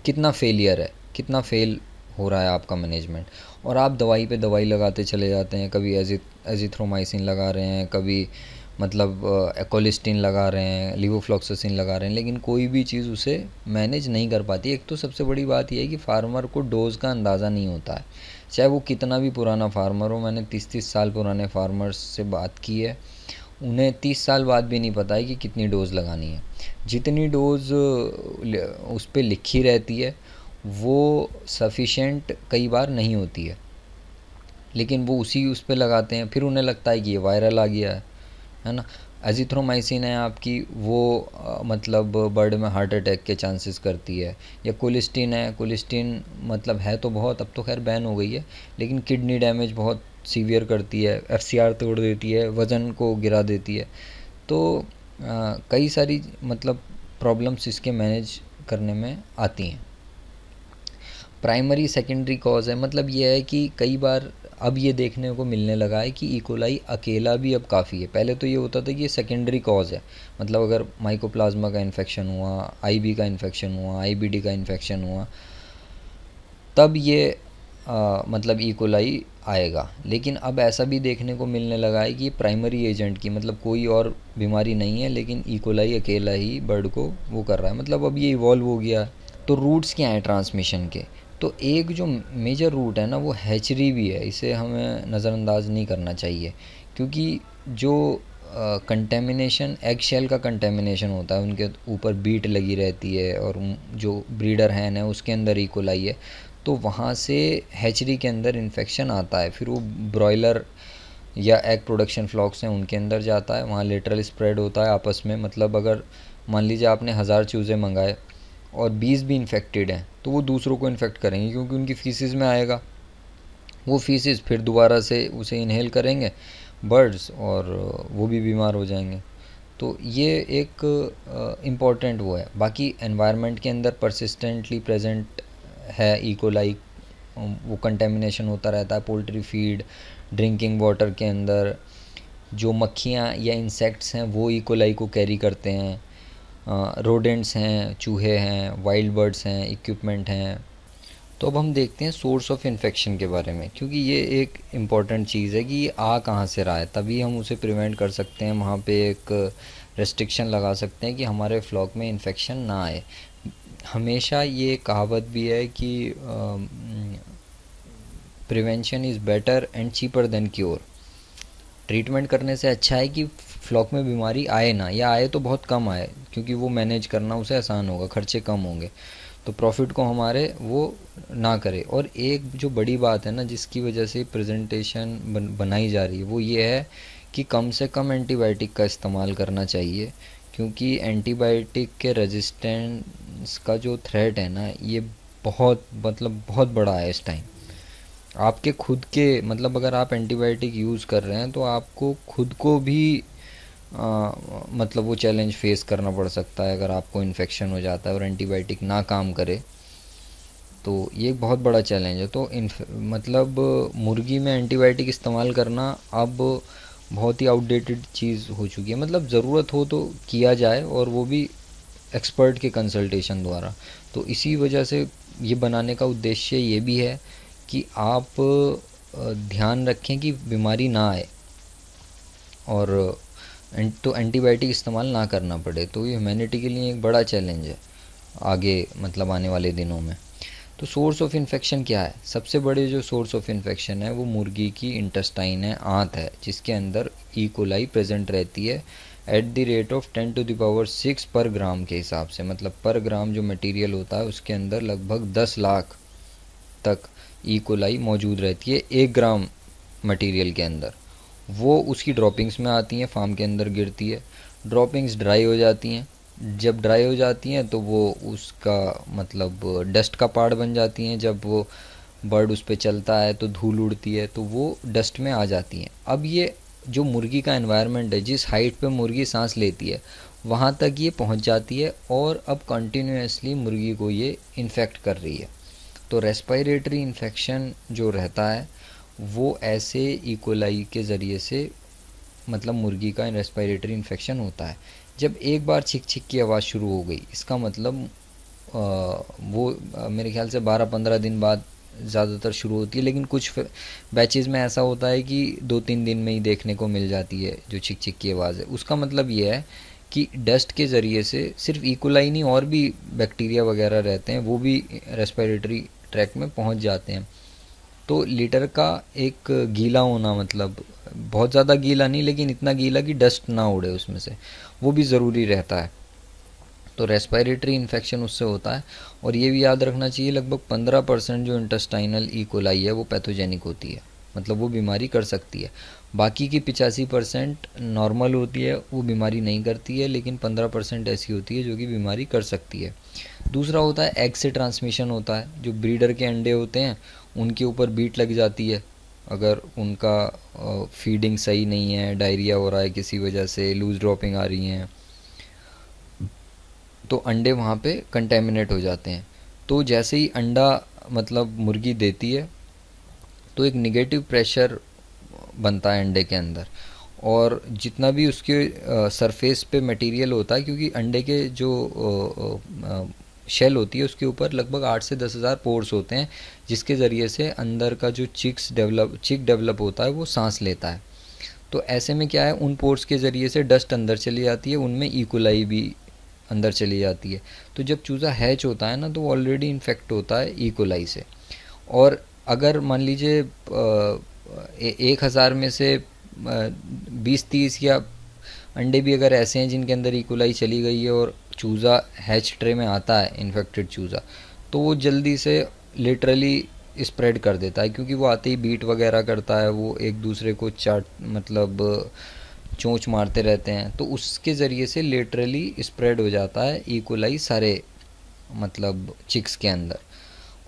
कितना फेलियर है कितना फ़ेल हो रहा है आपका मैनेजमेंट और आप दवाई पे दवाई लगाते चले जाते हैं कभी एजी एजिथ्रोमाइसिन लगा रहे हैं कभी मतलब एकोलिस्टिन लगा रहे हैं लिवोफ्लॉक्सोसिन लगा रहे हैं लेकिन कोई भी चीज़ उसे मैनेज नहीं कर पाती एक तो सबसे बड़ी बात यह है कि फार्मर को डोज़ का अंदाज़ा नहीं होता है चाहे वो कितना भी पुराना फार्मर हो मैंने तीस तीस साल पुराने फार्मर्स से बात की है उन्हें तीस साल बाद भी नहीं पता है कि कितनी डोज़ लगानी है जितनी डोज़ उस पर लिखी रहती है वो सफिशेंट कई बार नहीं होती है लेकिन वो उसी उस पर लगाते हैं फिर उन्हें लगता है कि ये वायरल आ गया है है ना एजिथ्रोमाइसिन है आपकी वो आ, मतलब बर्ड में हार्ट अटैक के चांसेस करती है या कोलिस्टीन है कोलिस्टीन मतलब है तो बहुत अब तो खैर बैन हो गई है लेकिन किडनी डैमेज बहुत सीवियर करती है एफ तोड़ देती है वज़न को गिरा देती है तो आ, कई सारी मतलब प्रॉब्लम्स इसके मैनेज करने में आती हैं प्राइमरी सेकेंडरी कॉज है मतलब ये है कि कई बार अब ये देखने को मिलने लगा है कि इकोलाई e. अकेला भी अब काफ़ी है पहले तो ये होता था कि ये सेकेंडरी कॉज है मतलब अगर माइकोप्लाज्मा का इन्फेक्शन हुआ आईबी का इन्फेक्शन हुआ आईबीडी का इन्फेक्शन हुआ तब ये आ, मतलब इकोलाई e. आएगा लेकिन अब ऐसा भी देखने को मिलने लगा है कि प्राइमरी एजेंट की मतलब कोई और बीमारी नहीं है लेकिन इकोलाई e. अकेला ही बर्ड को वो कर रहा है मतलब अब ये इवॉल्व हो गया तो रूट्स क्या हैं ट्रांसमिशन के तो एक जो मेजर रूट है ना वो हैचरी भी है इसे हमें नज़रअंदाज नहीं करना चाहिए क्योंकि जो कंटेमिनेशन एग शेल का कंटेमिनेशन होता है उनके ऊपर बीट लगी रहती है और जो ब्रीडर हैन है उसके अंदर कोलाई है तो वहाँ से हैचरी के अंदर इन्फेक्शन आता है फिर वो ब्रॉयलर या एग प्रोडक्शन फ्लॉक्स हैं उनके अंदर जाता है वहाँ लेटरल स्प्रेड होता है आपस में मतलब अगर मान लीजिए आपने हज़ार चूज़े मंगाए और बीज भी इन्फेक्टेड हैं तो वो दूसरों को इन्फेक्ट करेंगे क्योंकि उनकी फीसिस में आएगा वो फीसिस फिर दोबारा से उसे इनहेल करेंगे बर्ड्स और वो भी बीमार हो जाएंगे तो ये एक इम्पॉर्टेंट वो है बाकी एनवायरनमेंट के अंदर परसिस्टेंटली प्रेजेंट है इकोलाई e. वो कंटेमिनेशन होता रहता है पोल्ट्री फीड ड्रिंकिंग वाटर के अंदर जो मक्खियाँ या इंसेक्ट्स हैं वो इकोलाई e. को कैरी करते हैं रोडेंट्स हैं चूहे हैं वाइल्ड बर्ड्स हैं इक्विपमेंट हैं तो अब हम देखते हैं सोर्स ऑफ इन्फेक्शन के बारे में क्योंकि ये एक इम्पॉर्टेंट चीज़ है कि ये आ कहाँ से रहा है तभी हम उसे प्रिवेंट कर सकते हैं वहाँ पे एक रेस्ट्रिक्शन लगा सकते हैं कि हमारे फ्लॉक में इन्फेक्शन ना आए हमेशा ये कहावत भी है कि prevention is better and cheaper than cure treatment करने से अच्छा है कि फ्लॉक में बीमारी आए ना या आए तो बहुत कम आए क्योंकि वो मैनेज करना उसे आसान होगा खर्चे कम होंगे तो प्रॉफिट को हमारे वो ना करे और एक जो बड़ी बात है ना जिसकी वजह से प्रेजेंटेशन बन, बनाई जा रही है वो ये है कि कम से कम एंटीबायोटिक का इस्तेमाल करना चाहिए क्योंकि एंटीबायोटिक के रेजिस्टेंस का जो थ्रेट है ना ये बहुत मतलब बहुत बड़ा है इस टाइम आपके खुद के मतलब अगर आप एंटीबायोटिक यूज़ कर रहे हैं तो आपको खुद को भी आ, मतलब वो चैलेंज फेस करना पड़ सकता है अगर आपको इन्फेक्शन हो जाता है और एंटीबायोटिक ना काम करे तो ये एक बहुत बड़ा चैलेंज है तो मतलब मुर्गी में एंटीबायोटिक इस्तेमाल करना अब बहुत ही आउटडेटेड चीज़ हो चुकी है मतलब ज़रूरत हो तो किया जाए और वो भी एक्सपर्ट के कंसल्टेशन द्वारा तो इसी वजह से ये बनाने का उद्देश्य ये भी है कि आप ध्यान रखें कि बीमारी ना आए और तो एंटीबायोटिक इस्तेमाल ना करना पड़े तो ये ह्यूमैनिटी के लिए एक बड़ा चैलेंज है आगे मतलब आने वाले दिनों में तो सोर्स ऑफ इन्फेक्शन क्या है सबसे बड़े जो सोर्स ऑफ इन्फेक्शन है वो मुर्गी की इंटेस्टाइन है आंत है जिसके अंदर ईकोलाई e. प्रेजेंट रहती है at the rate of ten to the power six per gram के हिसाब से मतलब पर ग्राम जो मटेरियल होता है उसके अंदर लगभग दस लाख तक ईकोलाई e. मौजूद रहती है एक ग्राम मटेरियल के अंदर वो उसकी ड्रॉपिंग्स में आती हैं फार्म के अंदर गिरती है ड्रॉपिंग्स ड्राई हो जाती हैं जब ड्राई हो जाती हैं तो वो उसका मतलब डस्ट का पार्ट बन जाती हैं जब वो बर्ड उस पर चलता है तो धूल उड़ती है तो वो डस्ट में आ जाती हैं अब ये जो मुर्गी का एनवायरनमेंट है जिस हाइट पे मुर्गी सांस लेती है वहाँ तक ये पहुँच जाती है और अब कंटिन्यूसली मुर्गी को ये इन्फेक्ट कर रही है तो रेस्पिरेटरी इन्फेक्शन जो रहता है वो ऐसे इकोलाई e. के ज़रिए से मतलब मुर्गी का रेस्पिरेटरी इन्फेक्शन होता है जब एक बार छिक छिक की आवाज़ शुरू हो गई इसका मतलब आ, वो मेरे ख्याल से बारह पंद्रह दिन बाद ज़्यादातर शुरू होती है लेकिन कुछ बैचेज़ में ऐसा होता है कि दो तीन दिन में ही देखने को मिल जाती है जो छिक छिक की आवाज़ है उसका मतलब ये है कि डस्ट के ज़रिए से सिर्फ इकोलाई e. नहीं और भी बैक्टीरिया वगैरह रहते हैं वो भी रेस्पिरेटरी ट्रैक में पहुंच जाते हैं तो लीटर का एक गीला होना मतलब बहुत ज़्यादा गीला नहीं लेकिन इतना गीला कि डस्ट ना उड़े उसमें से वो भी ज़रूरी रहता है तो रेस्पिरेटरी इन्फेक्शन उससे होता है और ये भी याद रखना चाहिए लगभग पंद्रह परसेंट जो ई कोलाई e. है वो पैथोजेनिक होती है मतलब वो बीमारी कर सकती है बाकी की पिचासी परसेंट नॉर्मल होती है वो बीमारी नहीं करती है लेकिन पंद्रह परसेंट ऐसी होती है जो कि बीमारी कर सकती है दूसरा होता है एग से ट्रांसमिशन होता है जो ब्रीडर के अंडे होते हैं उनके ऊपर बीट लग जाती है अगर उनका फीडिंग सही नहीं है डायरिया हो रहा है किसी वजह से लूज ड्रॉपिंग आ रही हैं तो अंडे वहाँ पे कंटेमिनेट हो जाते हैं तो जैसे ही अंडा मतलब मुर्गी देती है तो एक निगेटिव प्रेशर बनता है अंडे के अंदर और जितना भी उसके सरफेस पे मटेरियल होता है क्योंकि अंडे के जो शेल होती है उसके ऊपर लगभग आठ से दस हज़ार पोर्स होते हैं जिसके ज़रिए से अंदर का जो चिक्स डेवलप चिक डेवलप होता है वो सांस लेता है तो ऐसे में क्या है उन पोर्स के ज़रिए से डस्ट अंदर चली जाती है उनमें ईकोलाई e. भी अंदर चली जाती है तो जब चूज़ा हैच होता है ना तो ऑलरेडी इन्फेक्ट होता है ईकोलाई e. से और अगर मान लीजिए एक हज़ार में से बीस तीस या अंडे भी अगर ऐसे हैं जिनके अंदर इकोलाई e. चली गई है और चूज़ा हैच ट्रे में आता है इन्फेक्टेड चूज़ा तो वो जल्दी से लिटरली स्प्रेड कर देता है क्योंकि वो आते ही बीट वगैरह करता है वो एक दूसरे को चाट मतलब चोंच मारते रहते हैं तो उसके ज़रिए से लेटरली स्प्रेड हो जाता है इकोलाई e. सारे मतलब चिक्स के अंदर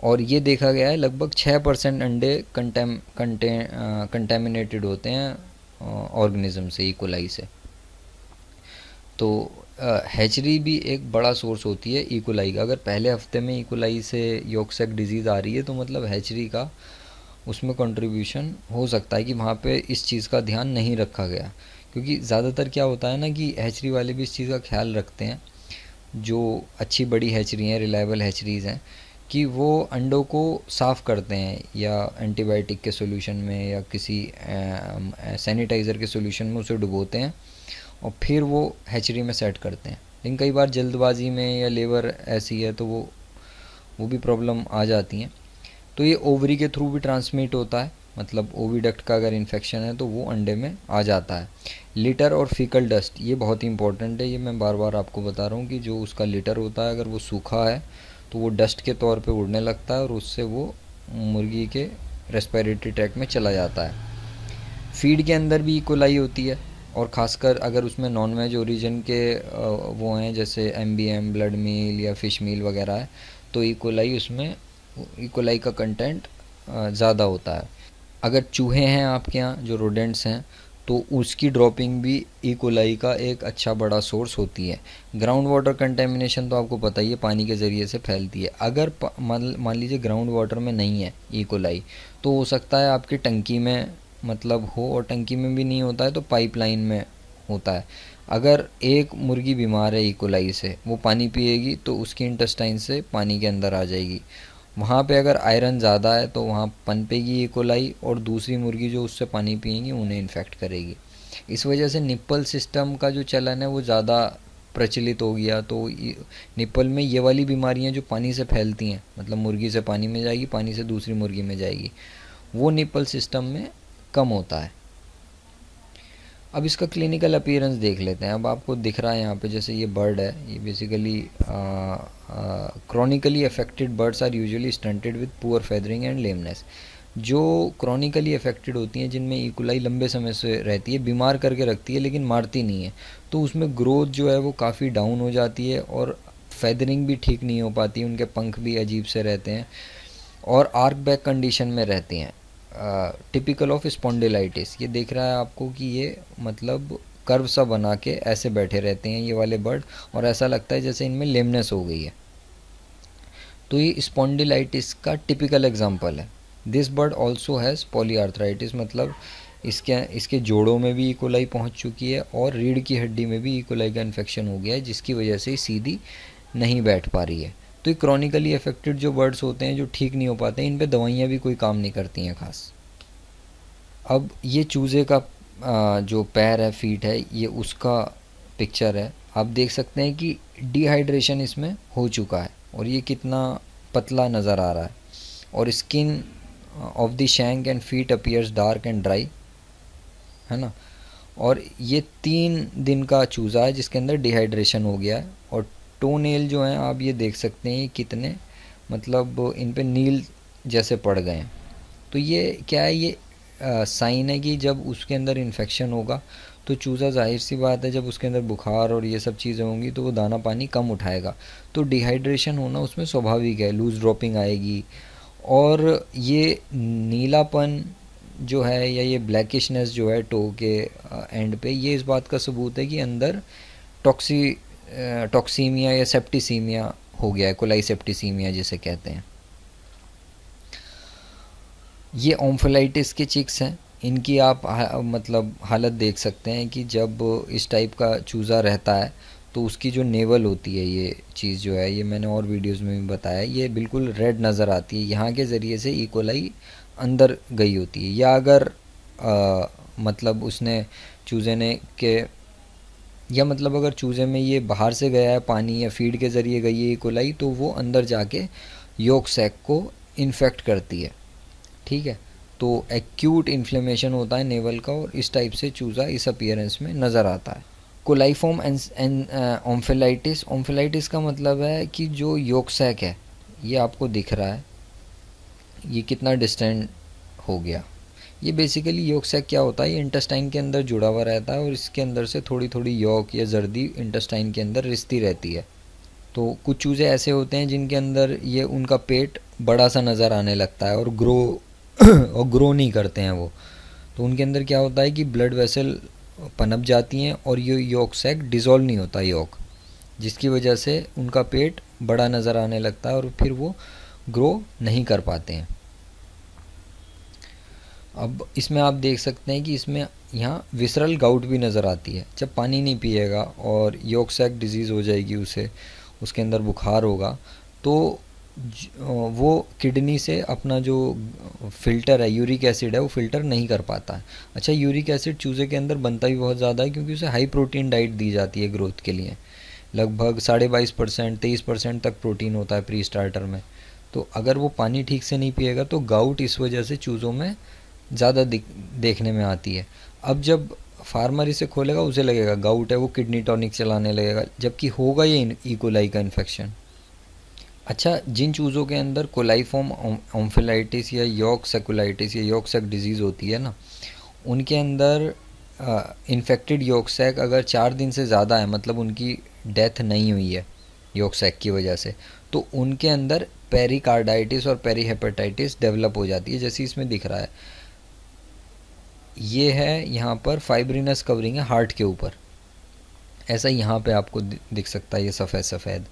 और ये देखा गया है लगभग छः परसेंट अंडे कंटेम कंटे कंटेमिनेटेड होते हैं ऑर्गेनिज्म से इकोलाई e. से तो हैचरी भी एक बड़ा सोर्स होती है इकोलाई e का अगर पहले हफ्ते में इकोलाई e से योकसेक डिजीज़ आ रही है तो मतलब हैचरी का उसमें कंट्रीब्यूशन हो सकता है कि वहाँ पे इस चीज़ का ध्यान नहीं रखा गया क्योंकि ज़्यादातर क्या होता है ना कि हैचरी वाले भी इस चीज़ का ख्याल रखते हैं जो अच्छी बड़ी हैचरी हैं रिलायबल हैचरीज़ हैं कि वो अंडों को साफ़ करते हैं या एंटीबायोटिक के सोल्यूशन में या किसी सैनिटाइज़र के सोल्यूशन में उसे डुबोते हैं और फिर वो हैचरी में सेट करते हैं लेकिन कई बार जल्दबाजी में या लेबर ऐसी है तो वो वो भी प्रॉब्लम आ जाती हैं तो ये ओवरी के थ्रू भी ट्रांसमिट होता है मतलब डक्ट का अगर इन्फेक्शन है तो वो अंडे में आ जाता है लिटर और फीकल डस्ट ये बहुत ही इंपॉर्टेंट है ये मैं बार बार आपको बता रहा हूँ कि जो उसका लिटर होता है अगर वो सूखा है तो वो डस्ट के तौर पे उड़ने लगता है और उससे वो मुर्गी के रेस्पिरेटरी ट्रैक में चला जाता है फीड के अंदर भी इकोलाई होती है और ख़ासकर अगर उसमें नॉन वेज ओरिजिन के वो हैं जैसे M B M blood meal या फ़िश मील वगैरह है तो इकोलाई e उसमें इकोलाई e का कंटेंट ज़्यादा होता है अगर चूहे हैं आपके यहाँ जो रोडेंट्स हैं तो उसकी ड्रॉपिंग भी इकोलाई e का एक अच्छा बड़ा सोर्स होती है ग्राउंड वाटर कंटेमिनेशन तो आपको पता ही है पानी के ज़रिए से फैलती है अगर मान लीजिए ग्राउंड वाटर में नहीं है इकोलाई तो हो सकता है आपकी टंकी में मतलब हो और टंकी में भी नहीं होता है तो पाइपलाइन में होता है अगर एक मुर्गी बीमार है इकोलाई e. से वो पानी पिएगी तो उसकी इंटेस्टाइन से पानी के अंदर आ जाएगी वहाँ पे अगर आयरन ज़्यादा है तो वहाँ पनपेगी इकोलाई e. और दूसरी मुर्गी जो उससे पानी पिएंगी उन्हें इन्फेक्ट करेगी इस वजह से निप्पल सिस्टम का जो चलन है वो ज़्यादा प्रचलित हो गया तो निप्पल में ये वाली बीमारियाँ जो पानी से फैलती हैं मतलब मुर्गी से पानी में जाएगी पानी से दूसरी मुर्गी में जाएगी वो निप्पल सिस्टम में कम होता है अब इसका क्लिनिकल अपीयरेंस देख लेते हैं अब आपको दिख रहा है यहाँ पे जैसे ये बर्ड है ये basically chronically affected birds are usually stunted with poor feathering and lameness जो क्रॉनिकली अफेक्टेड होती हैं जिनमें इकुलाई लंबे समय से रहती है बीमार करके रखती है लेकिन मारती नहीं है तो उसमें ग्रोथ जो है वो काफ़ी डाउन हो जाती है और फेदरिंग भी ठीक नहीं हो पाती उनके पंख भी अजीब से रहते हैं और आर्क बैक कंडीशन में रहती हैं टिपिकल ऑफ स्पॉन्डिलाइटिस ये देख रहा है आपको कि ये मतलब कर्व सा बना के ऐसे बैठे रहते हैं ये वाले बर्ड और ऐसा लगता है जैसे इनमें लेमनेस हो गई है तो ये स्पॉन्डिलाइटिस का टिपिकल एग्जाम्पल है this bird also has polyarthritis मतलब इसके इसके जोड़ों में भी इकोलाई e. पहुंच चुकी है और रीढ़ की हड्डी में भी इकोलाई e. का इन्फेक्शन हो गया है जिसकी वजह से सीधी नहीं बैठ पा रही है तो ये क्रॉनिकली अफेक्टेड जो बर्ड्स होते हैं जो ठीक नहीं हो पाते इन पर दवाइयाँ भी कोई काम नहीं करती हैं ख़ास अब ये चूज़े का जो पैर है फीट है ये उसका पिक्चर है आप देख सकते हैं कि डिहाइड्रेशन इसमें हो चुका है और ये कितना पतला नज़र आ रहा है और skin of the shank and feet appears dark and dry है ना और ये तीन दिन का चूज़ा है जिसके अंदर डिहाइड्रेशन हो गया है टो नेल जो हैं आप ये देख सकते हैं कितने मतलब इन पर नील जैसे पड़ गए हैं तो ये क्या है ये साइन है कि जब उसके अंदर इन्फेक्शन होगा तो चूज़ा जाहिर सी बात है जब उसके अंदर बुखार और ये सब चीज़ें होंगी तो वो दाना पानी कम उठाएगा तो डिहाइड्रेशन होना उसमें स्वाभाविक है लूज़ ड्रॉपिंग आएगी और ये नीलापन जो है या ये ब्लैकिशनेस जो है टो के एंड पे ये इस बात का सबूत है कि अंदर टॉक्सी टॉक्सीमिया या सेप्टिसीमिया हो गया है कोलाई सेप्टिसीमिया जिसे कहते हैं ये ओम्फेलाइटिस के चिक्स हैं इनकी आप हा, मतलब हालत देख सकते हैं कि जब इस टाइप का चूज़ा रहता है तो उसकी जो नेवल होती है ये चीज़ जो है ये मैंने और वीडियोस में भी बताया ये बिल्कुल रेड नज़र आती है यहाँ के ज़रिए से इकोलाई अंदर गई होती है या अगर आ, मतलब उसने चूज़े ने के या मतलब अगर चूज़े में ये बाहर से गया है पानी या फीड के ज़रिए गई है ये कोलाई तो वो अंदर जाके योग सैक को इन्फेक्ट करती है ठीक है तो एक्यूट इन्फ्लेमेशन होता है नेवल का और इस टाइप से चूज़ा इस अपियरेंस में नज़र आता है कोलाइफॉम एंड ओम्फेलाइटिस ओम्फेलाइटिस का मतलब है कि जो सैक है ये आपको दिख रहा है ये कितना डिस्टेंट हो गया ये बेसिकली योग सैक क्या होता है ये इंटेस्टाइन के अंदर जुड़ा हुआ रहता है और इसके अंदर से थोड़ी थोड़ी योक या जर्दी इंटेस्टाइन के अंदर रिश्ती रहती है तो कुछ चूज़े ऐसे होते हैं जिनके अंदर ये उनका पेट बड़ा सा नज़र आने लगता है और ग्रो और ग्रो नहीं करते हैं वो तो उनके अंदर क्या होता है कि ब्लड वेसल पनप जाती हैं और ये योग सैक डिज़ोल्व नहीं होता योक जिसकी वजह से उनका पेट बड़ा नज़र आने लगता है और फिर वो ग्रो नहीं कर पाते हैं अब इसमें आप देख सकते हैं कि इसमें यहाँ विसरल गाउट भी नज़र आती है जब पानी नहीं पिएगा और योकसैक डिज़ीज़ हो जाएगी उसे उसके अंदर बुखार होगा तो वो किडनी से अपना जो फिल्टर है यूरिक एसिड है वो फिल्टर नहीं कर पाता है अच्छा यूरिक एसिड चूज़े के अंदर बनता भी बहुत ज़्यादा है क्योंकि उसे हाई प्रोटीन डाइट दी जाती है ग्रोथ के लिए लगभग साढ़े बाईस परसेंट तेईस परसेंट तक प्रोटीन होता है प्री स्टार्टर में तो अगर वो पानी ठीक से नहीं पिएगा तो गाउट इस वजह से चूज़ों में ज़्यादा देखने में आती है अब जब फार्मर इसे खोलेगा उसे लगेगा गाउट है वो किडनी टॉनिक चलाने लगेगा जबकि होगा ये ईकोलाई का इन्फेक्शन अच्छा जिन चूज़ों के अंदर कोलाइफॉर्म ओम्फिलाइटिस या योक सेकुलाइटिस या योक सेक डिजीज़ होती है ना उनके अंदर इन्फेक्टेड योक सेक अगर चार दिन से ज़्यादा है मतलब उनकी डेथ नहीं हुई है योक सेक की वजह से तो उनके अंदर पेरिकार्डाइटिस और पेरीहेपेटाइटिस डेवलप हो जाती है जैसे इसमें दिख रहा है ये है यहाँ पर फाइब्रिनस कवरिंग है हार्ट के ऊपर ऐसा यहाँ पे आपको दिख सकता है ये सफ़ेद सफ़ेद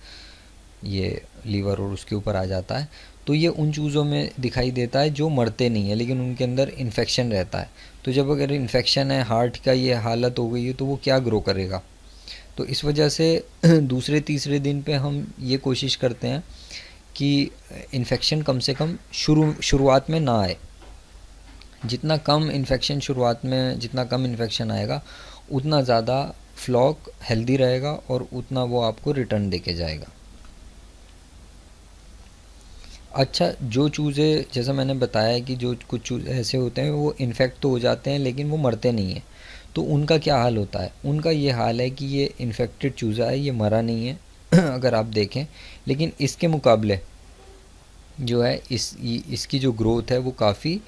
ये लीवर और उसके ऊपर आ जाता है तो ये उन चीज़ों में दिखाई देता है जो मरते नहीं है लेकिन उनके अंदर इन्फेक्शन रहता है तो जब अगर इन्फेक्शन है हार्ट का ये हालत हो गई है तो वो क्या ग्रो करेगा तो इस वजह से दूसरे तीसरे दिन पे हम ये कोशिश करते हैं कि इन्फेक्शन कम से कम शुरू शुरुआत में ना आए जितना कम इन्फेक्शन शुरुआत में जितना कम इन्फेक्शन आएगा उतना ज़्यादा फ्लॉक हेल्दी रहेगा और उतना वो आपको रिटर्न दे के जाएगा अच्छा जो चूज़े जैसा मैंने बताया कि जो कुछ चूज़े ऐसे होते हैं वो इन्फेक्ट तो हो जाते हैं लेकिन वो मरते नहीं हैं तो उनका क्या हाल होता है उनका ये हाल है कि ये इन्फेक्टेड चूज़ा है ये मरा नहीं है अगर आप देखें लेकिन इसके मुकाबले जो है इस इसकी जो ग्रोथ है वो काफ़ी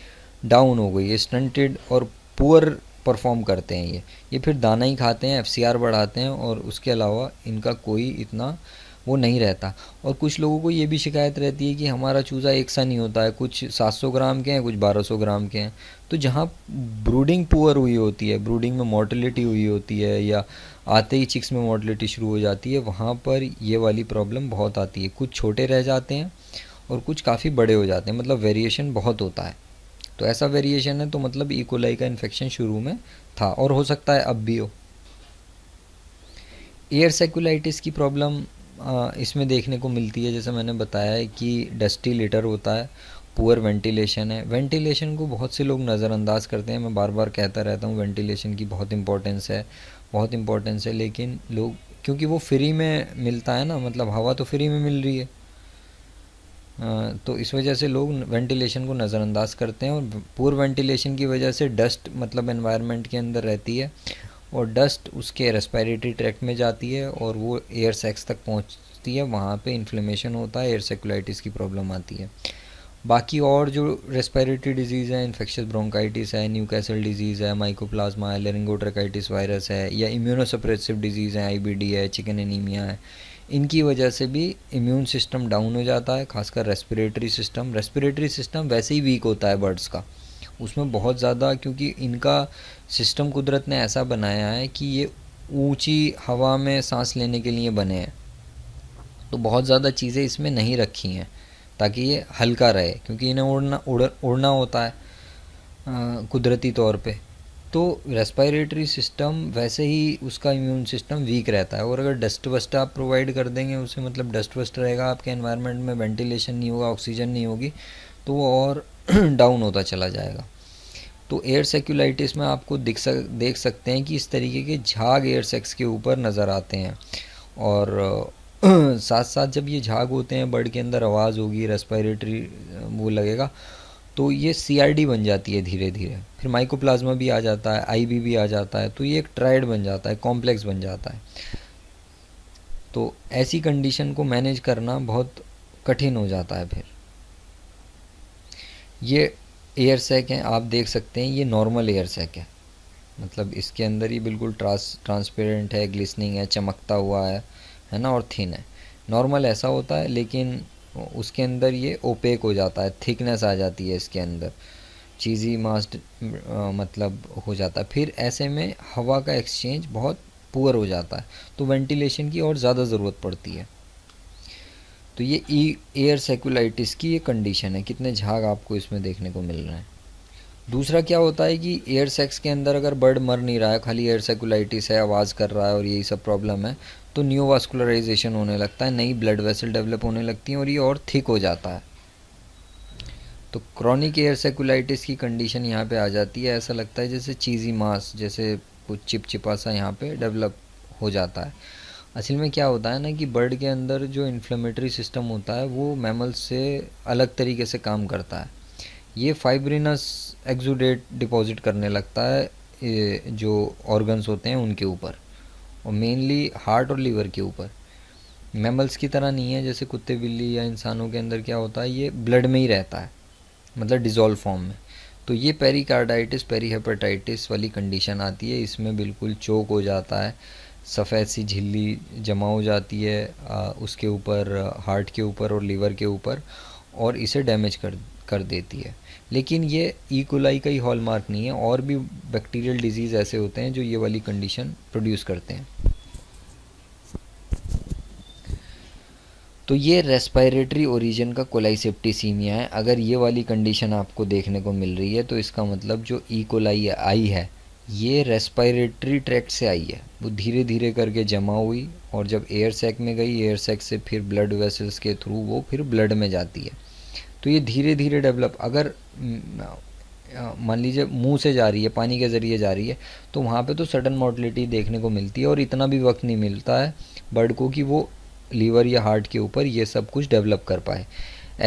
डाउन हो गई है स्टंटेड और पुअर परफॉर्म करते हैं ये ये फिर दाना ही खाते हैं एफ बढ़ाते हैं और उसके अलावा इनका कोई इतना वो नहीं रहता और कुछ लोगों को ये भी शिकायत रहती है कि हमारा चूज़ा एक सा नहीं होता है कुछ 700 ग्राम के हैं कुछ 1200 ग्राम के हैं तो जहाँ ब्रूडिंग पुअर हुई होती है ब्रूडिंग में मोर्टलिटी हुई होती है या आते ही चिक्स में मोटिलिटी शुरू हो जाती है वहाँ पर ये वाली प्रॉब्लम बहुत आती है कुछ छोटे रह जाते हैं और कुछ काफ़ी बड़े हो जाते हैं मतलब वेरिएशन बहुत होता है तो ऐसा वेरिएशन है तो मतलब ईकोलाई e. का इन्फेक्शन शुरू में था और हो सकता है अब भी हो एयर सेकुलाइटिस की प्रॉब्लम इसमें देखने को मिलती है जैसे मैंने बताया है कि डस्टी लेटर होता है पुअर वेंटिलेशन है वेंटिलेशन को बहुत से लोग नज़रअंदाज करते हैं मैं बार बार कहता रहता हूँ वेंटिलेशन की बहुत इंपॉर्टेंस है बहुत इंपॉर्टेंस है लेकिन लोग क्योंकि वो फ्री में मिलता है ना मतलब हवा तो फ्री में मिल रही है तो इस वजह से लोग वेंटिलेशन को नज़रअंदाज करते हैं और पूर वेंटिलेशन की वजह से डस्ट मतलब एनवायरनमेंट के अंदर रहती है और डस्ट उसके रेस्पायरेटरी ट्रैक में जाती है और वो एयर सेक्स तक पहुंचती है वहाँ पे इन्फ्लेमेशन होता है एयर सेकुलाइटिस की प्रॉब्लम आती है बाकी और जो रेस्पायरेटरी डिजीज़ है इन्फेक्शस ब्रोंकाइटिस है न्यू कैसल डिजीज़ है माइकोप्लाज्मा है लेरिंगोट्रकाइटिस वायरस है या इम्यूनोसप्रेसिव डिजीज़ है आई है चिकन एनीमिया है इनकी वजह से भी इम्यून सिस्टम डाउन हो जाता है खासकर रेस्पिरेटरी सिस्टम रेस्पिरेटरी सिस्टम वैसे ही वीक होता है बर्ड्स का उसमें बहुत ज़्यादा क्योंकि इनका सिस्टम कुदरत ने ऐसा बनाया है कि ये ऊंची हवा में सांस लेने के लिए बने हैं तो बहुत ज़्यादा चीज़ें इसमें नहीं रखी हैं ताकि ये हल्का रहे क्योंकि इन्हें उड़ना उड़ उड़ना होता है कुदरती तौर पर तो रेस्पायरेटरी सिस्टम वैसे ही उसका इम्यून सिस्टम वीक रहता है और अगर डस्ट वस्ट आप प्रोवाइड कर देंगे उसे मतलब डस्ट वस्ट रहेगा आपके एनवायरनमेंट में वेंटिलेशन नहीं होगा ऑक्सीजन नहीं होगी तो वो और डाउन होता चला जाएगा तो एयर सेक्यूलाइटिस में आपको दिख सक देख सकते हैं कि इस तरीके के झाग एयर सेक्स के ऊपर नज़र आते हैं और साथ साथ जब ये झाग होते हैं बर्ड के अंदर आवाज़ होगी रेस्पायरेटरी वो लगेगा तो ये सी बन जाती है धीरे धीरे फिर माइकोप्लाज्मा भी आ जाता है आई भी आ जाता है तो ये एक ट्राइड बन जाता है कॉम्प्लेक्स बन जाता है तो ऐसी कंडीशन को मैनेज करना बहुत कठिन हो जाता है फिर ये एयर सैक हैं आप देख सकते हैं ये नॉर्मल एयर सैक है मतलब इसके अंदर ही बिल्कुल ट्रांस ट्रांसपेरेंट है ग्लिसनिंग है चमकता हुआ है है ना और थिन है नॉर्मल ऐसा होता है लेकिन उसके अंदर ये ओपेक हो जाता है थिकनेस आ जाती है इसके अंदर चीज़ी मास्ट मतलब हो जाता है फिर ऐसे में हवा का एक्सचेंज बहुत पुअर हो जाता है तो वेंटिलेशन की और ज़्यादा ज़रूरत पड़ती है तो ये एयर e, सेकुलाइटिस की ये कंडीशन है कितने झाग आपको इसमें देखने को मिल रहे हैं दूसरा क्या होता है कि एयर सेक्स के अंदर अगर बर्ड मर नहीं रहा है खाली एयर सेकुलाइटिस है आवाज़ कर रहा है और यही सब प्रॉब्लम है तो न्यू वास्कुलराइजेशन होने लगता है नई ब्लड वेसल डेवलप होने लगती हैं और ये और थिक हो जाता है तो क्रॉनिक एयर सेकुलाइटिस की कंडीशन यहाँ पे आ जाती है ऐसा लगता है जैसे चीज़ी मास जैसे कुछ चिपचिपा सा यहाँ पे डेवलप हो जाता है असल में क्या होता है ना कि बर्ड के अंदर जो इन्फ्लेमेटरी सिस्टम होता है वो मैमल्स से अलग तरीके से काम करता है ये फाइब्रिनस एक्जुडेट डिपॉजिट करने लगता है जो ऑर्गन्स होते हैं उनके ऊपर और मेनली हार्ट और लीवर के ऊपर मेमल्स की तरह नहीं है जैसे कुत्ते बिल्ली या इंसानों के अंदर क्या होता है ये ब्लड में ही रहता है मतलब डिज़ोल्व फॉर्म में तो ये पेरिकार्डाइटिस पेरीहेपेटाइटिस वाली कंडीशन आती है इसमें बिल्कुल चोक हो जाता है सफ़ेद सी झिल्ली जमा हो जाती है आ, उसके ऊपर हार्ट के ऊपर और लीवर के ऊपर और इसे डैमेज कर कर देती है लेकिन ये ईकोलाई e. का ही हॉलमार्क नहीं है और भी बैक्टीरियल डिजीज़ ऐसे होते हैं जो ये वाली कंडीशन प्रोड्यूस करते हैं तो ये रेस्पिरेटरी ओरिजिन का कोलाइसेप्टीसीमिया है अगर ये वाली कंडीशन आपको देखने को मिल रही है तो इसका मतलब जो ई e. कोलाई आई है ये रेस्पिरेटरी ट्रैक्ट से आई है वो धीरे धीरे करके जमा हुई और जब एयर सैक में गई एयर सैक से फिर ब्लड वेसल्स के थ्रू वो फिर ब्लड में जाती है तो ये धीरे धीरे डेवलप अगर मान लीजिए मुंह से जा रही है पानी के ज़रिए जा रही है तो वहाँ पे तो सडन मोटिलिटी देखने को मिलती है और इतना भी वक्त नहीं मिलता है बर्ड को कि वो लीवर या हार्ट के ऊपर ये सब कुछ डेवलप कर पाए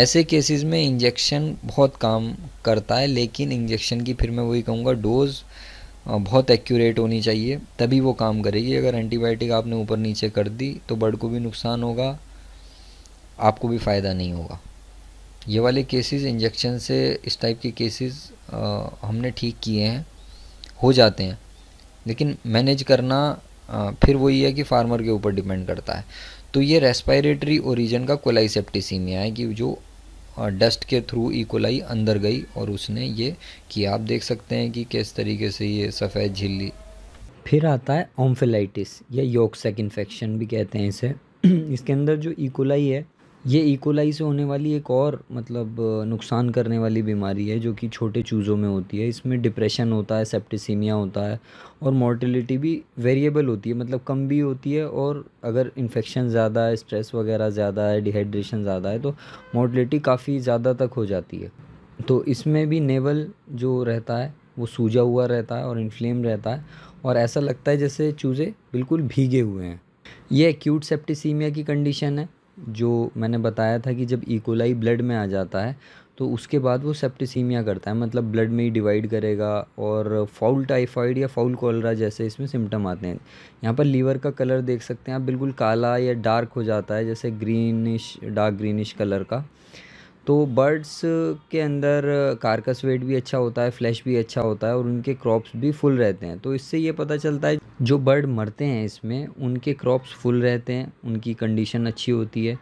ऐसे केसेस में इंजेक्शन बहुत काम करता है लेकिन इंजेक्शन की फिर मैं वही कहूँगा डोज़ बहुत एक्यूरेट होनी चाहिए तभी वो काम करेगी अगर एंटीबायोटिक आपने ऊपर नीचे कर दी तो बर्ड को भी नुकसान होगा आपको भी फ़ायदा नहीं होगा ये वाले केसेस इंजेक्शन से इस टाइप के केसेस हमने ठीक किए हैं हो जाते हैं लेकिन मैनेज करना आ, फिर वही है कि फार्मर के ऊपर डिपेंड करता है तो ये रेस्पायरेटरी ओरिजन का कोलाई सेप्टिसीमिया है कि जो डस्ट के थ्रू इकोलाई e. अंदर गई और उसने ये किया आप देख सकते हैं कि किस तरीके से ये सफ़ेद झिल्ली फिर आता है ओम्फेलाइटिस या योक्सेक इन्फेक्शन भी कहते हैं इसे इसके अंदर जो इकोलाई e. है ये इकोलाई से होने वाली एक और मतलब नुकसान करने वाली बीमारी है जो कि छोटे चूज़ों में होती है इसमें डिप्रेशन होता है सेप्टिसीमिया होता है और मोर्टिलिटी भी वेरिएबल होती है मतलब कम भी होती है और अगर इन्फेक्शन ज़्यादा है स्ट्रेस वगैरह ज़्यादा है डिहाइड्रेशन ज़्यादा है तो मोर्टिलिटी काफ़ी ज़्यादा तक हो जाती है तो इसमें भी नेवल जो रहता है वो सूजा हुआ रहता है और इन्फ्लेम रहता है और ऐसा लगता है जैसे चूज़े बिल्कुल भीगे हुए हैं ये एक्यूट सेप्टिसीमिया की कंडीशन है जो मैंने बताया था कि जब इकोलाई e. ब्लड में आ जाता है तो उसके बाद वो सेप्टिसीमिया करता है मतलब ब्लड में ही डिवाइड करेगा और फाउल टाइफाइड या फाउल कॉलरा जैसे इसमें सिम्टम आते हैं यहाँ पर लीवर का कलर देख सकते हैं आप बिल्कुल काला या डार्क हो जाता है जैसे ग्रीनिश डार्क ग्रीनिश कलर का तो बर्ड्स के अंदर कार्कस वेट भी अच्छा होता है फ्लैश भी अच्छा होता है और उनके क्रॉप्स भी फुल रहते हैं तो इससे ये पता चलता है जो बर्ड मरते हैं इसमें उनके क्रॉप्स फुल रहते हैं उनकी कंडीशन अच्छी होती है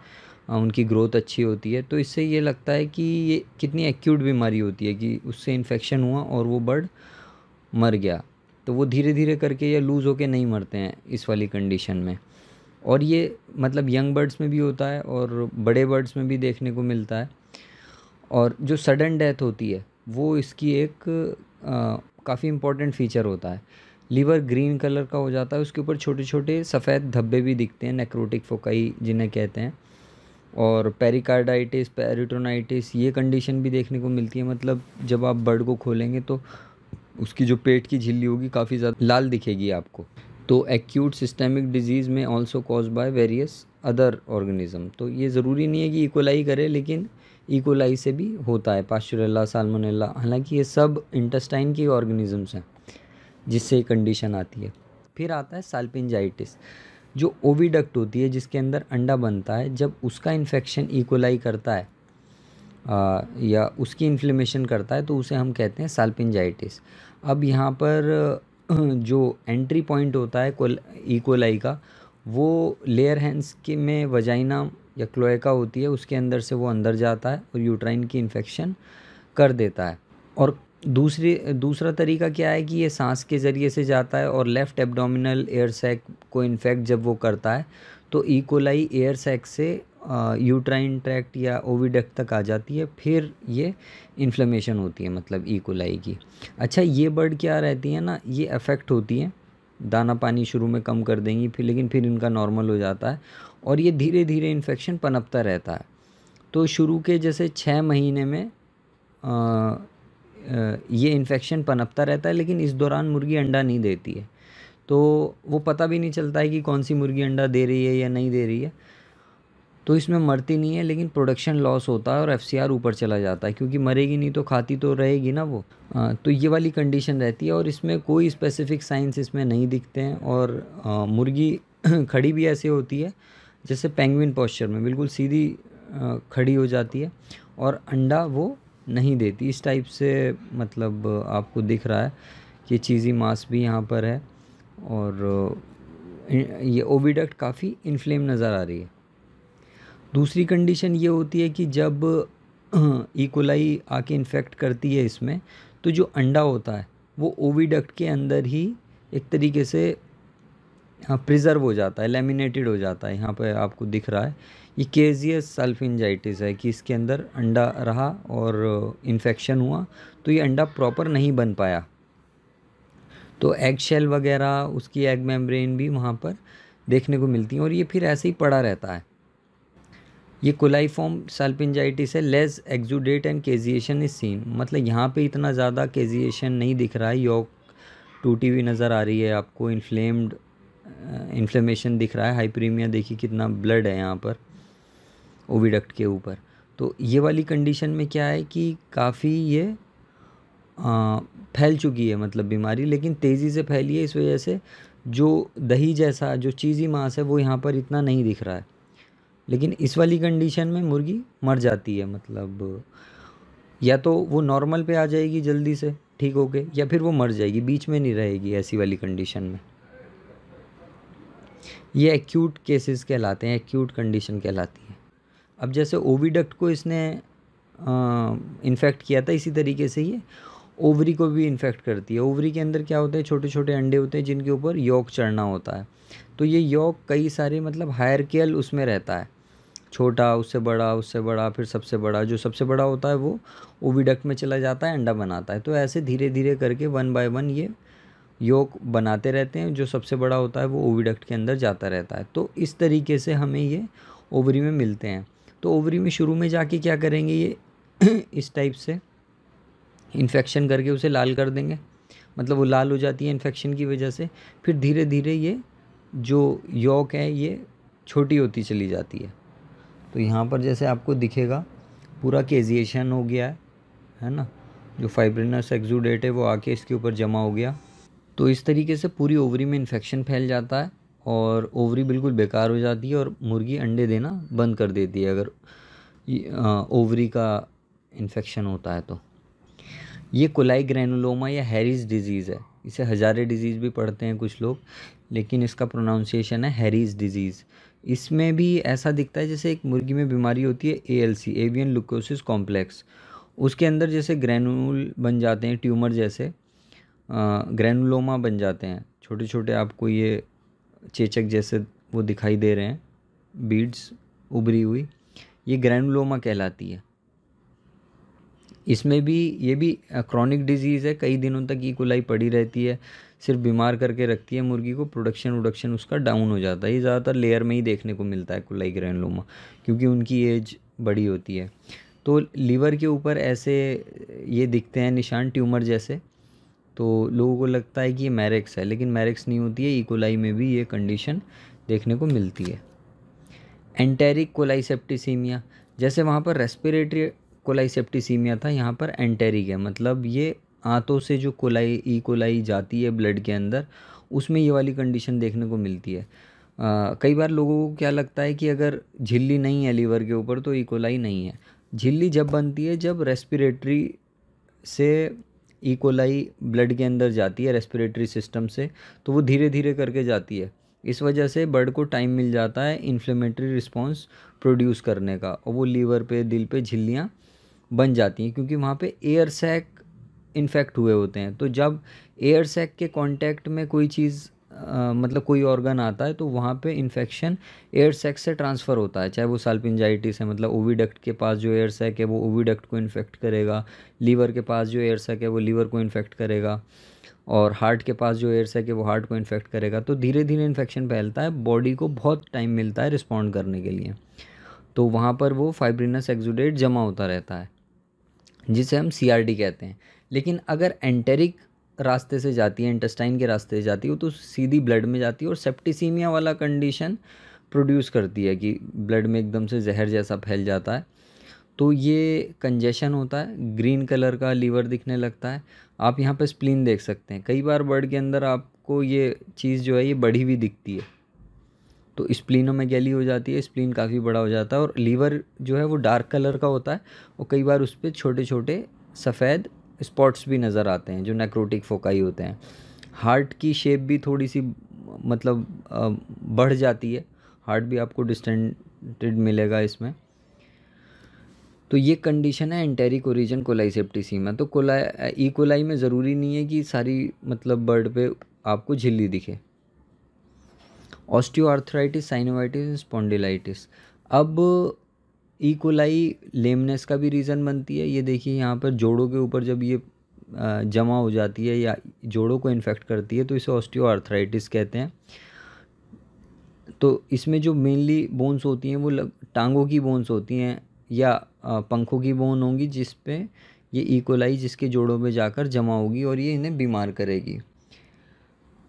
उनकी ग्रोथ अच्छी होती है तो इससे ये लगता है कि ये कितनी एक्यूट बीमारी होती है कि उससे इन्फेक्शन हुआ और वो बर्ड मर गया तो वो धीरे धीरे करके या लूज़ होके नहीं मरते हैं इस वाली कंडीशन में और ये मतलब यंग बर्ड्स में भी होता है और बड़े बर्ड्स में भी देखने को मिलता है और जो सडन डेथ होती है वो इसकी एक काफ़ी इम्पोर्टेंट फीचर होता है लीवर ग्रीन कलर का हो जाता है उसके ऊपर छोटे छोटे सफ़ेद धब्बे भी दिखते हैं नेक्रोटिक फोकाई जिन्हें कहते हैं और पेरिकार्डाइटिस पेरिटोनाइटिस ये कंडीशन भी देखने को मिलती है मतलब जब आप बर्ड को खोलेंगे तो उसकी जो पेट की झिल्ली होगी काफ़ी ज़्यादा लाल दिखेगी आपको तो एक्यूट सिस्टेमिक डिजीज़ में also cause by various other organism तो ये ज़रूरी नहीं है कि इक्वलाई करे लेकिन ईकोलाई e. से भी होता है पाश्चुरेला सालमोनेला हालांकि ये सब इंटेस्टाइन की ऑर्गेनिजम्स हैं जिससे कंडीशन आती है फिर आता है साल्पिनजाइटिस जो ओविडक्ट होती है जिसके अंदर अंडा बनता है जब उसका इन्फेक्शन ईकोलाई e. करता है आ, या उसकी इन्फ्लेमेशन करता है तो उसे हम कहते हैं साल्पिनजाइटिस अब यहाँ पर जो एंट्री पॉइंट होता है ईकोलाई e. का वो लेयर हैंड्स के में वजाइना या क्लोएका होती है उसके अंदर से वो अंदर जाता है और यूट्राइन की इन्फेक्शन कर देता है और दूसरी दूसरा तरीका क्या है कि ये सांस के ज़रिए से जाता है और लेफ़्ट एब्डोमिनल एयर सैक को इन्फेक्ट जब वो करता है तो ईकोलाई एयर सैक से यूट्राइन ट्रैक्ट या ओविडक तक आ जाती है फिर ये इन्फ्लेमेशन होती है मतलब ईकोलाई की अच्छा ये बर्ड क्या रहती है ना ये अफेक्ट होती है दाना पानी शुरू में कम कर देंगी फिर लेकिन फिर इनका नॉर्मल हो जाता है और ये धीरे धीरे इन्फेक्शन पनपता रहता है तो शुरू के जैसे छः महीने में आ, आ, ये इन्फेक्शन पनपता रहता है लेकिन इस दौरान मुर्गी अंडा नहीं देती है तो वो पता भी नहीं चलता है कि कौन सी मुर्गी अंडा दे रही है या नहीं दे रही है तो इसमें मरती नहीं है लेकिन प्रोडक्शन लॉस होता है और एफ ऊपर चला जाता है क्योंकि मरेगी नहीं तो खाती तो रहेगी ना वो आ, तो ये वाली कंडीशन रहती है और इसमें कोई स्पेसिफिक साइंस इसमें नहीं दिखते हैं और आ, मुर्गी खड़ी भी ऐसे होती है जैसे पेंगुइन पोस्चर में बिल्कुल सीधी खड़ी हो जाती है और अंडा वो नहीं देती इस टाइप से मतलब आपको दिख रहा है कि चीज़ी मांस भी यहाँ पर है और ये ओविडक्ट काफ़ी इन्फ्लेम नज़र आ रही है दूसरी कंडीशन ये होती है कि जब इकोलाई e. आके इन्फेक्ट करती है इसमें तो जो अंडा होता है वो ओविडक्ट के अंदर ही एक तरीके से हाँ प्रिजर्व हो जाता है लेमिनेटेड हो जाता है यहाँ पे आपको दिख रहा है ये केजियस सल्फिनजाइटिस है कि इसके अंदर अंडा रहा और इन्फेक्शन हुआ तो ये अंडा प्रॉपर नहीं बन पाया तो एग शेल वगैरह उसकी एग मेम्ब्रेन भी वहाँ पर देखने को मिलती हैं और ये फिर ऐसे ही पड़ा रहता है ये कोलाइफॉम सल्पिनजाइटिस है less exudate and caseation is seen मतलब यहाँ पर इतना ज़्यादा केजिएशन नहीं दिख रहा है योक टूटी हुई नज़र आ रही है आपको इन्फ्लेम्ड इन्फ्लेमेशन दिख रहा है हाइपरीमिया देखिए कितना ब्लड है यहाँ पर ओविडक्ट के ऊपर तो ये वाली कंडीशन में क्या है कि काफ़ी ये आ, फैल चुकी है मतलब बीमारी लेकिन तेज़ी से फैली है इस वजह से जो दही जैसा जो चीज़ी मांस है वो यहाँ पर इतना नहीं दिख रहा है लेकिन इस वाली कंडीशन में मुर्गी मर जाती है मतलब या तो वो नॉर्मल पे आ जाएगी जल्दी से ठीक होके या फिर वो मर जाएगी बीच में नहीं रहेगी ऐसी वाली कंडीशन में ये एक्यूट केसेस कहलाते हैं एक्यूट कंडीशन कहलाती है अब जैसे ओवीडक्ट को इसने इन्फेक्ट किया था इसी तरीके से ये ओवरी को भी इन्फेक्ट करती है ओवरी के अंदर क्या होता है छोटे छोटे अंडे होते हैं जिनके ऊपर योक चढ़ना होता है तो ये योक कई सारे मतलब हायरकेल उसमें रहता है छोटा उससे बड़ा उससे बड़ा फिर सबसे बड़ा जो सबसे बड़ा होता है वो ओविडक्ट में चला जाता है अंडा बनाता है तो ऐसे धीरे धीरे करके वन बाय वन ये योग बनाते रहते हैं जो सबसे बड़ा होता है वो ओविडक्ट के अंदर जाता रहता है तो इस तरीके से हमें ये ओवरी में मिलते हैं तो ओवरी में शुरू में जाके क्या करेंगे ये इस टाइप से इन्फेक्शन करके उसे लाल कर देंगे मतलब वो लाल हो जाती है इन्फेक्शन की वजह से फिर धीरे धीरे ये जो योक है ये छोटी होती चली जाती है तो यहाँ पर जैसे आपको दिखेगा पूरा केजिएशन हो गया है है ना जो फाइब्रिनस एक्जूडेट है वो आके इसके ऊपर जमा हो गया तो इस तरीके से पूरी ओवरी में इन्फेक्शन फैल जाता है और ओवरी बिल्कुल बेकार हो जाती है और मुर्गी अंडे देना बंद कर देती है अगर ओवरी का इन्फेक्शन होता है तो ये कोलाई ग्रैनुलोमा या हैरीज डिजीज़ है इसे हज़ारे डिजीज़ भी पढ़ते हैं कुछ लोग लेकिन इसका प्रोनाउंसिएशन है हैरीज डिजीज़ इसमें भी ऐसा दिखता है जैसे एक मुर्गी में बीमारी होती है A L C avian leukosis complex उसके अंदर जैसे ग्रैनुल बन जाते हैं ट्यूमर जैसे ग्रैनुलोमा बन जाते हैं छोटे छोटे आपको ये चेचक जैसे वो दिखाई दे रहे हैं बीड्स उभरी हुई ये ग्रैनुलोमा कहलाती है इसमें भी ये भी क्रॉनिक डिजीज़ है कई दिनों तक ये कुलाई पड़ी रहती है सिर्फ बीमार करके रखती है मुर्गी को प्रोडक्शन उडक्शन उसका डाउन हो जाता है ये ज़्यादातर लेयर में ही देखने को मिलता है कोलाई ग्रैनुलोमा क्योंकि उनकी एज बड़ी होती है तो लीवर के ऊपर ऐसे ये दिखते हैं निशान ट्यूमर जैसे तो लोगों को लगता है कि ये मैरिक्स है लेकिन मैरिक्स नहीं होती है इकोलाई e. में भी ये कंडीशन देखने को मिलती है एंटेरिक कोलाइसेप्टीसीमिया जैसे वहाँ पर रेस्पिरेटरी कोलाइसेप्टीसीमिया था यहाँ पर एंटेरिक है मतलब ये आंतों से जो कोलाई ई कोलाई जाती है ब्लड के अंदर उसमें ये वाली कंडीशन देखने को मिलती है आ, कई बार लोगों को क्या लगता है कि अगर झिल्ली नहीं है लीवर के ऊपर तो ई e. कोलाई नहीं है झिल्ली जब बनती है जब रेस्पिरेटरी से ईकोलाई e. ब्लड के अंदर जाती है रेस्पिरेटरी सिस्टम से तो वो धीरे धीरे करके जाती है इस वजह से बर्ड को टाइम मिल जाता है इन्फ्लेमेटरी रिस्पॉन्स प्रोड्यूस करने का और वो लीवर पे दिल पे झिल्लियाँ बन जाती हैं क्योंकि वहाँ पे एयर सैक इन्फेक्ट हुए होते हैं तो जब एयर सैक के कांटेक्ट में कोई चीज़ आ, मतलब कोई ऑर्गन आता है तो वहाँ पे इन्फेक्शन एयर सैक से ट्रांसफ़र होता है चाहे वो साल्पिनजाइटिस है मतलब ओविडक्ट के पास जो एयर सैक है वो ओविडक्ट को इन्फेक्ट करेगा लीवर के पास जो एयर सैक है वो लीवर को इन्फेक्ट करेगा और हार्ट के पास जो एयर सैक है वो हार्ट को इन्फेक्ट करेगा तो धीरे धीरे इन्फेक्शन फैलता है बॉडी को बहुत टाइम मिलता है रिस्पॉन्ड करने के लिए तो वहाँ पर वो फाइब्रिनस एक्जुडेट जमा होता रहता है जिसे हम सी कहते हैं लेकिन अगर एंटेरिक रास्ते से जाती है इंटेस्टाइन के रास्ते से जाती है वो तो सीधी ब्लड में जाती है और सेप्टिसीमिया वाला कंडीशन प्रोड्यूस करती है कि ब्लड में एकदम से जहर जैसा फैल जाता है तो ये कंजेशन होता है ग्रीन कलर का लीवर दिखने लगता है आप यहाँ पे स्प्लीन देख सकते हैं कई बार बर्ड के अंदर आपको ये चीज़ जो है ये बढ़ी हुई दिखती है तो स्प्लिनों में गैली हो जाती है स्प्लिन काफ़ी बड़ा हो जाता है और लीवर जो है वो डार्क कलर का होता है और कई बार उस पर छोटे छोटे सफ़ेद स्पॉट्स भी नज़र आते हैं जो नेक्रोटिक फोकाई होते हैं हार्ट की शेप भी थोड़ी सी मतलब बढ़ जाती है हार्ट भी आपको डिस्टेंटेड मिलेगा इसमें तो ये कंडीशन है एंटेरिक ओरिजन कोलाई सेप्टिसी में तो कोलाई ई कोलाई में ज़रूरी नहीं है कि सारी मतलब बर्ड पे आपको झिल्ली दिखे ऑस्टियोआर्थराइटिस साइनोवाइटिस स्पॉन्डिलाइटिस अब ईकोलाई लेमनेस का भी रीज़न बनती है ये देखिए यहाँ पर जोड़ों के ऊपर जब ये जमा हो जाती है या जोड़ों को इन्फेक्ट करती है तो इसे ऑस्टियोआर्थराइटिस कहते हैं तो इसमें जो मेनली बोन्स होती हैं वो लग, टांगों की बोन्स होती हैं या पंखों की बोन होंगी जिस पे ये इकोलाई जिसके जोड़ों पे जाकर जमा होगी और ये इन्हें बीमार करेगी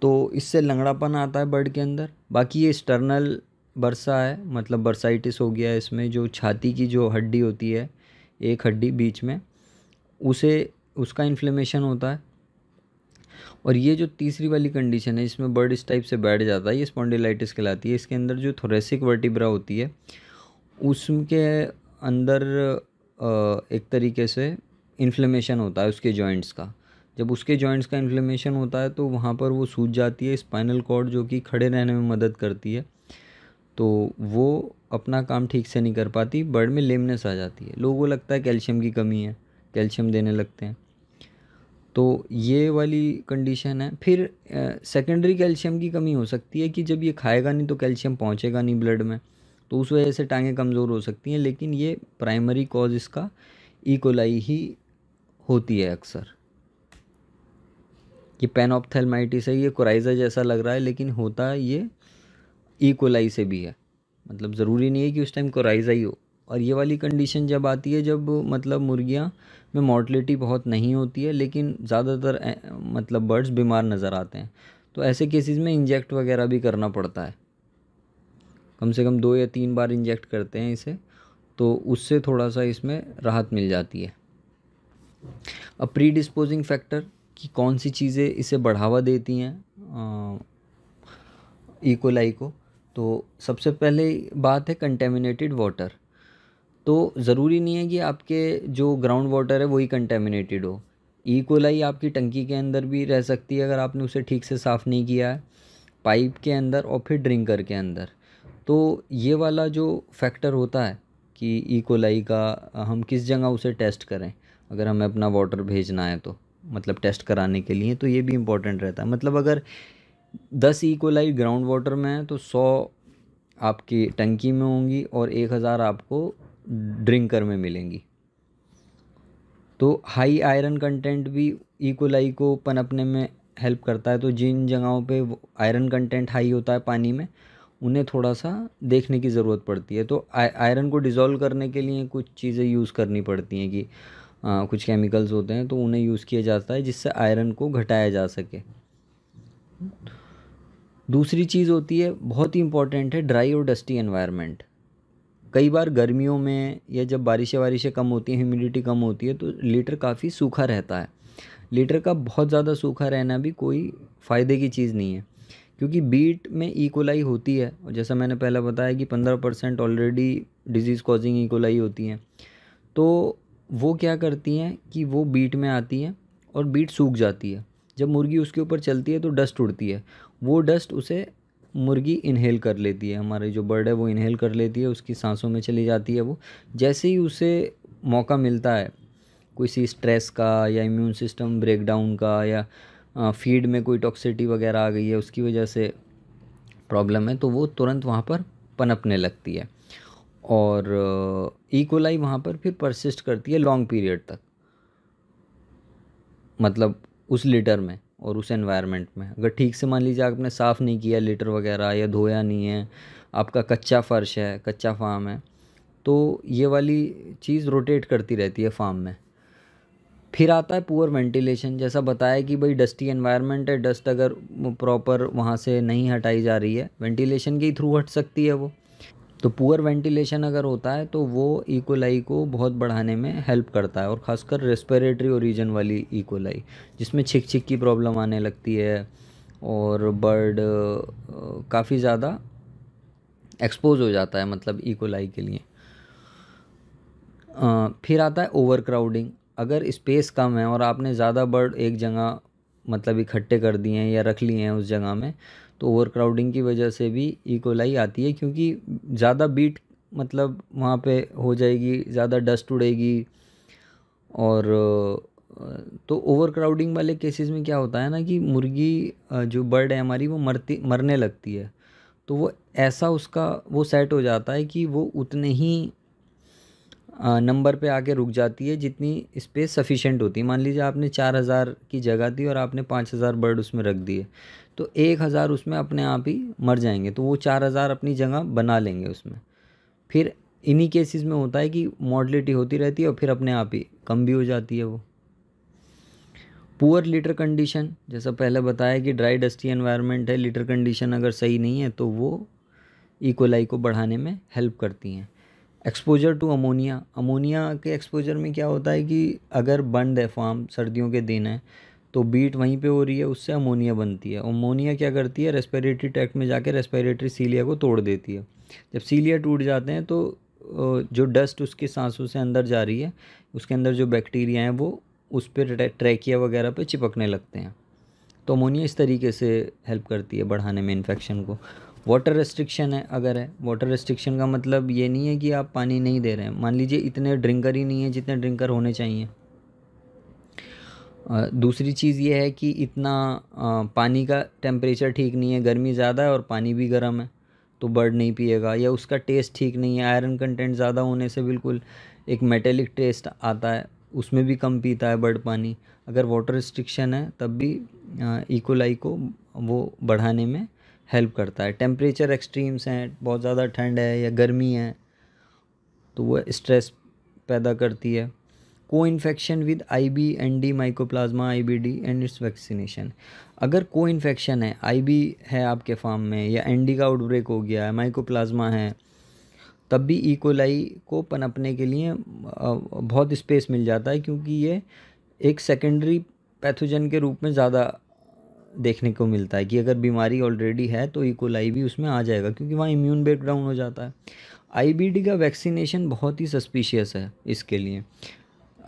तो इससे लंगड़ापन आता है बर्ड के अंदर बाकी ये एक्सटर्नल बरसा है मतलब बरसाइटिस हो गया है इसमें जो छाती की जो हड्डी होती है एक हड्डी बीच में उसे उसका इन्फ्लेमेशन होता है और ये जो तीसरी वाली कंडीशन है इसमें बर्ड इस टाइप से बैठ जाता है ये स्पॉन्डिलाइटिस कहलाती है इसके अंदर जो थोरेसिक वर्टिब्रा होती है उसके अंदर एक तरीके से इन्फ्लेमेशन होता है उसके जॉइंट्स का जब उसके जॉइंट्स का इन्फ्लेमेशन होता है तो वहाँ पर वो सूज जाती है स्पाइनल कॉर्ड जो कि खड़े रहने में मदद करती है तो वो अपना काम ठीक से नहीं कर पाती बर्ड में लेमनेस आ जाती है लोगों को लगता है कैल्शियम की कमी है कैल्शियम देने लगते हैं तो ये वाली कंडीशन है फिर सेकेंडरी कैल्शियम की कमी हो सकती है कि जब ये खाएगा नहीं तो कैल्शियम पहुँचेगा नहीं ब्लड में तो उस वजह से टांगें कमज़ोर हो सकती हैं लेकिन ये प्राइमरी कॉज इसका इकोलाई e ही होती है अक्सर ये पेनऑप्थेलमाइटिस है ये कोराइजा जैसा लग रहा है लेकिन होता ये ई से भी है मतलब ज़रूरी नहीं है कि उस टाइम कोराइजा ही हो और ये वाली कंडीशन जब आती है जब मतलब मुर्गियाँ में मॉर्टलिटी बहुत नहीं होती है लेकिन ज़्यादातर मतलब बर्ड्स बीमार नज़र आते हैं तो ऐसे केसेस में इंजेक्ट वगैरह भी करना पड़ता है कम से कम दो या तीन बार इंजेक्ट करते हैं इसे तो उससे थोड़ा सा इसमें राहत मिल जाती है अब प्री डिस्पोजिंग फैक्टर कि कौन सी चीज़ें इसे बढ़ावा देती हैं इकोलाई को तो सबसे पहले बात है कंटेमिनेटेड वाटर तो ज़रूरी नहीं है कि आपके जो ग्राउंड वाटर है वही कंटेमिनेटेड हो ई कोलाई आपकी टंकी के अंदर भी रह सकती है अगर आपने उसे ठीक से साफ़ नहीं किया है पाइप के अंदर और फिर ड्रिंकर के अंदर तो ये वाला जो फैक्टर होता है कि ई कोलाई का हम किस जगह उसे टेस्ट करें अगर हमें अपना वाटर भेजना है तो मतलब टेस्ट कराने के लिए तो ये भी इम्पोर्टेंट रहता है मतलब अगर दस इकोलाई ग्राउंड वाटर में है तो सौ आपकी टंकी में होंगी और एक हज़ार आपको ड्रिंकर में मिलेंगी तो हाई आयरन कंटेंट भी इकोलाई को पनपने में हेल्प करता है तो जिन जगहों पे आयरन कंटेंट हाई होता है पानी में उन्हें थोड़ा सा देखने की ज़रूरत पड़ती है तो आयरन को डिज़ोल्व करने के लिए कुछ चीज़ें यूज़ करनी पड़ती हैं कि आ, कुछ केमिकल्स होते हैं तो उन्हें यूज़ किया जाता है जिससे आयरन को घटाया जा सके दूसरी चीज़ होती है बहुत ही इंपॉर्टेंट है ड्राई और डस्टी एनवायरनमेंट कई बार गर्मियों में या जब बारिशें वारिशें कम होती हैं ह्यूमिडिटी कम होती है तो लीटर काफ़ी सूखा रहता है लीटर का बहुत ज़्यादा सूखा रहना भी कोई फ़ायदे की चीज़ नहीं है क्योंकि बीट में इकोलाई e होती है और जैसा मैंने पहले बताया कि पंद्रह percent already disease causing E coli होती हैं तो वो क्या करती हैं कि वो बीट में आती हैं और बीट सूख जाती है जब मुर्गी उसके ऊपर चलती है तो डस्ट उड़ती है वो डस्ट उसे मुर्गी इनहेल कर लेती है हमारे जो बर्ड है वो इनहेल कर लेती है उसकी सांसों में चली जाती है वो जैसे ही उसे मौका मिलता है किसी स्ट्रेस का या इम्यून सिस्टम ब्रेकडाउन का या फीड में कोई टॉक्सिटी वगैरह आ गई है उसकी वजह से प्रॉब्लम है तो वो तुरंत वहाँ पर पनपने लगती है और इकोलाई e वहाँ पर फिर परसिस्ट करती है लॉन्ग पीरियड तक मतलब उस लीटर में और उस एनवायरनमेंट में अगर ठीक से मान लीजिए आपने साफ़ नहीं किया लीटर वगैरह या धोया नहीं है आपका कच्चा फ़र्श है कच्चा फार्म है तो ये वाली चीज़ रोटेट करती रहती है फार्म में फिर आता है पुअर वेंटिलेशन जैसा बताया कि भाई डस्टी एनवायरनमेंट है डस्ट अगर प्रॉपर वहाँ से नहीं हटाई जा रही है वेंटिलेशन के ही थ्रू हट सकती है वो तो पुअर वेंटिलेशन अगर होता है तो वो ईकोलाई e को बहुत बढ़ाने में हेल्प करता है और ख़ासकर रेस्पिरेटरी ओरिजन वाली ईकोलाई e जिसमें छिक छिक की प्रॉब्लम आने लगती है और बर्ड काफ़ी ज़्यादा एक्सपोज हो जाता है मतलब ईकोलाई e के लिए फिर आता है ओवर क्राउडिंग अगर स्पेस कम है और आपने ज़्यादा बर्ड एक जगह मतलब इकट्ठे कर दिए हैं या रख लिए हैं उस जगह में तो ओवरक्राउडिंग की वजह से भी इकोलाई आती है क्योंकि ज़्यादा बीट मतलब वहाँ पे हो जाएगी ज़्यादा डस्ट उड़ेगी और तो ओवरक्राउडिंग वाले केसेस में क्या होता है ना कि मुर्गी जो बर्ड है हमारी वो मरती मरने लगती है तो वो ऐसा उसका वो सेट हो जाता है कि वो उतने ही नंबर पे आके रुक जाती है जितनी स्पेस सफिशेंट होती है मान लीजिए आपने चार हज़ार की जगह दी और आपने पाँच हज़ार बर्ड उसमें रख दिए तो एक हज़ार उसमें अपने आप ही मर जाएंगे तो वो चार हज़ार अपनी जगह बना लेंगे उसमें फिर इन्हीं केसेस में होता है कि मॉडलिटी होती रहती है और फिर अपने आप ही कम भी हो जाती है वो पुअर लीटर कंडीशन जैसा पहले बताया कि ड्राई डस्टी एनवायरनमेंट है लीटर कंडीशन अगर सही नहीं है तो वो इकोलाई e. को बढ़ाने में हेल्प करती हैं एक्सपोजर टू अमोनिया अमोनिया के एक्सपोजर में क्या होता है कि अगर बंद है फार्म सर्दियों के दिन है तो बीट वहीं पे हो रही है उससे अमोनिया बनती है अमोनिया क्या करती है रेस्पिरेटरी ट्रैक्ट में जाके रेस्पिरेटरी सीलिया को तोड़ देती है जब सीलिया टूट जाते हैं तो जो डस्ट उसके सांसों से अंदर जा रही है उसके अंदर जो बैक्टीरिया हैं वो उस पर ट्रैकिया वगैरह पे चिपकने लगते हैं तो अमोनिया इस तरीके से हेल्प करती है बढ़ाने में इन्फेक्शन को वाटर रेस्ट्रिक्शन है अगर है वाटर रेस्ट्रिक्शन का मतलब ये नहीं है कि आप पानी नहीं दे रहे हैं मान लीजिए इतने ड्रिंकर ही नहीं है जितने ड्रिंकर होने चाहिए दूसरी चीज़ ये है कि इतना पानी का टेम्परेचर ठीक नहीं है गर्मी ज़्यादा है और पानी भी गर्म है तो बर्ड नहीं पिएगा या उसका टेस्ट ठीक नहीं है आयरन कंटेंट ज़्यादा होने से बिल्कुल एक मेटेलिक टेस्ट आता है उसमें भी कम पीता है बर्ड पानी अगर वाटर रिस्ट्रिक्शन है तब भी इकोलाई e. को वो बढ़ाने में हेल्प करता है टेम्परेचर एक्सट्रीम्स हैं बहुत ज़्यादा ठंड है या गर्मी है तो वह स्ट्रेस पैदा करती है को infection with I B N D mycoplasma I B D and its vaccination अगर को इन्फेक्शन है आई बी है आपके फार्म में या एन डी का आउटब्रेक हो गया है माइकोप्लाज्मा है तब भी ईकोलाई e. को पनपने के लिए बहुत स्पेस मिल जाता है क्योंकि ये एक सेकेंडरी पैथोजन के रूप में ज़्यादा देखने को मिलता है कि अगर बीमारी ऑलरेडी है तो इकोलाई e. भी उसमें आ जाएगा क्योंकि वहाँ इम्यून ब्रेकडाउन हो जाता है आईबीडी का वैक्सीनेशन बहुत ही सस्पिशियस है इसके लिए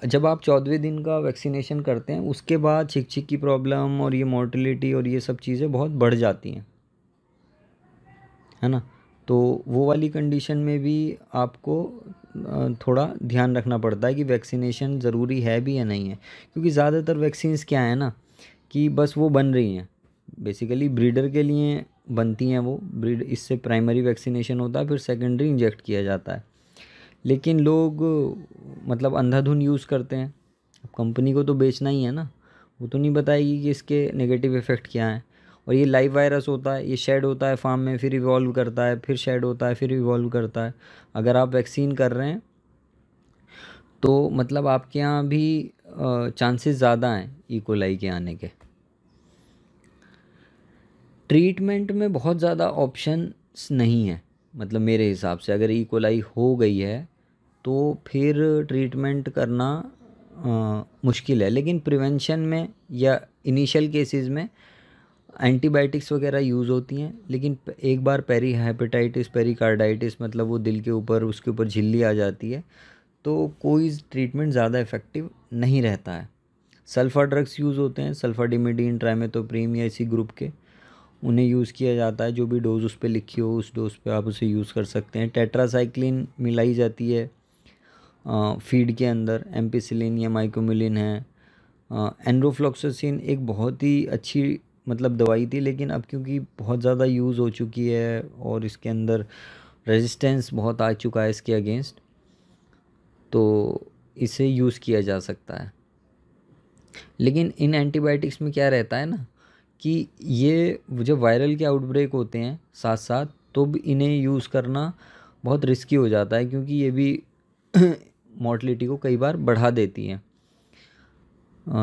जब आप चौदहवें दिन का वैक्सीनेशन करते हैं उसके बाद छिक छिक की प्रॉब्लम और ये मोर्टिलिटी और ये सब चीज़ें बहुत बढ़ जाती हैं है ना तो वो वाली कंडीशन में भी आपको थोड़ा ध्यान रखना पड़ता है कि वैक्सीनेशन ज़रूरी है भी या नहीं है क्योंकि ज़्यादातर वैक्सीन्स क्या है ना कि बस वो बन रही हैं बेसिकली ब्रीडर के लिए बनती हैं वो ब्रीड इससे प्राइमरी वैक्सीनेशन होता है फिर सेकेंडरी इंजेक्ट किया जाता है लेकिन लोग मतलब अंधाधुन यूज़ करते हैं अब कंपनी को तो बेचना ही है ना वो तो नहीं बताएगी कि इसके नेगेटिव इफ़ेक्ट क्या हैं और ये लाइव वायरस होता है ये शेड होता है फार्म में फिर इवॉल्व करता है फिर शेड होता है फिर इवॉल्व करता है अगर आप वैक्सीन कर रहे हैं तो मतलब आपके यहाँ भी चांसेस ज़्यादा हैं ईकोलाई e. के आने के ट्रीटमेंट में बहुत ज़्यादा ऑप्शन नहीं है मतलब मेरे हिसाब से अगर इकोलाई हो गई है तो फिर ट्रीटमेंट करना आ, मुश्किल है लेकिन प्रिवेंशन में या इनिशियल केसेस में एंटीबायोटिक्स वगैरह यूज़ होती हैं लेकिन एक बार पेरी हेपेटाइटिस कार्डाइटिस मतलब वो दिल के ऊपर उसके ऊपर झिल्ली आ जाती है तो कोई ट्रीटमेंट ज़्यादा इफ़ेक्टिव नहीं रहता है सल्फ़ा ड्रग्स यूज़ होते हैं सल्फ़ा डिमिडीन ट्राइमेथोप्रीम या इसी ग्रुप के उन्हें यूज़ किया जाता है जो भी डोज़ उस पर लिखी हो उस डोज़ पे आप उसे यूज़ कर सकते हैं टेट्रासाइक्लिन मिलाई जाती है आ, फीड के अंदर एम्पीसिलिन या माइकोमिलिन है एंड्रोफ्लोक्सोसिन एक बहुत ही अच्छी मतलब दवाई थी लेकिन अब क्योंकि बहुत ज़्यादा यूज़ हो चुकी है और इसके अंदर रेजिस्टेंस बहुत आ चुका है इसके अगेंस्ट तो इसे यूज़ किया जा सकता है लेकिन इन एंटीबायोटिक्स में क्या रहता है ना कि ये जब वायरल के आउटब्रेक होते हैं साथ साथ तो भी इन्हें यूज़ करना बहुत रिस्की हो जाता है क्योंकि ये भी मोर्टलिटी को कई बार बढ़ा देती हैं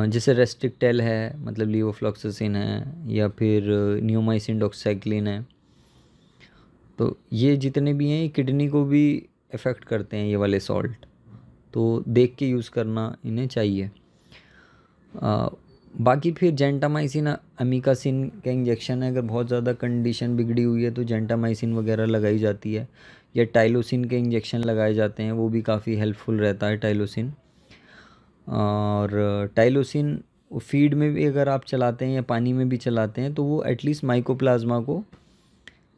जैसे रेस्ट्रिक्टेल है मतलब लीवोफ्लॉक्सिन है या फिर न्यूमाइसिन डॉक्साइक्लिन है तो ये जितने भी हैं किडनी को भी इफ़ेक्ट करते हैं ये वाले सॉल्ट तो देख के यूज़ करना इन्हें चाहिए बाकी फिर जेंटामाइसिन अमीकासिन का इंजेक्शन है अगर बहुत ज़्यादा कंडीशन बिगड़ी हुई है तो जेंटामाइसिन वगैरह लगाई जाती है या टाइलोसिन के इंजेक्शन लगाए जाते हैं वो भी काफ़ी हेल्पफुल रहता है टाइलोसिन और टाइलोसिन फीड में भी अगर आप चलाते हैं या पानी में भी चलाते हैं तो वो एटलीस्ट माइकोप्लाज्मा को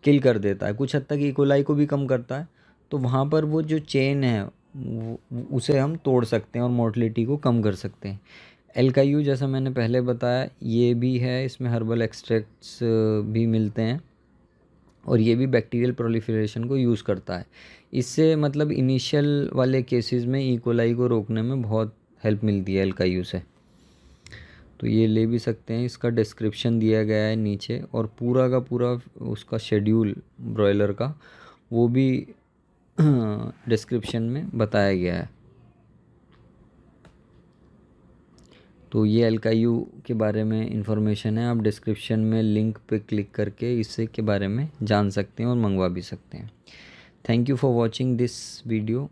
किल कर देता है कुछ हद तक इकोलाई e. को भी कम करता है तो वहाँ पर वो जो चेन है उसे हम तोड़ सकते हैं और मोर्टलिटी को कम कर सकते हैं एलकायू यू जैसा मैंने पहले बताया ये भी है इसमें हर्बल एक्सट्रैक्ट्स भी मिलते हैं और ये भी बैक्टीरियल प्रोलिफरेशन को यूज़ करता है इससे मतलब इनिशियल वाले केसेस में ईकोलाई e को रोकने में बहुत हेल्प मिलती है एलकायू से तो ये ले भी सकते हैं इसका डिस्क्रिप्शन दिया गया है नीचे और पूरा का पूरा उसका शेड्यूल ब्रॉयलर का वो भी डिस्क्रिप्शन में बताया गया है तो ये यू के बारे में इंफॉर्मेशन है आप डिस्क्रिप्शन में लिंक पे क्लिक करके इसे के बारे में जान सकते हैं और मंगवा भी सकते हैं thank you for watching this video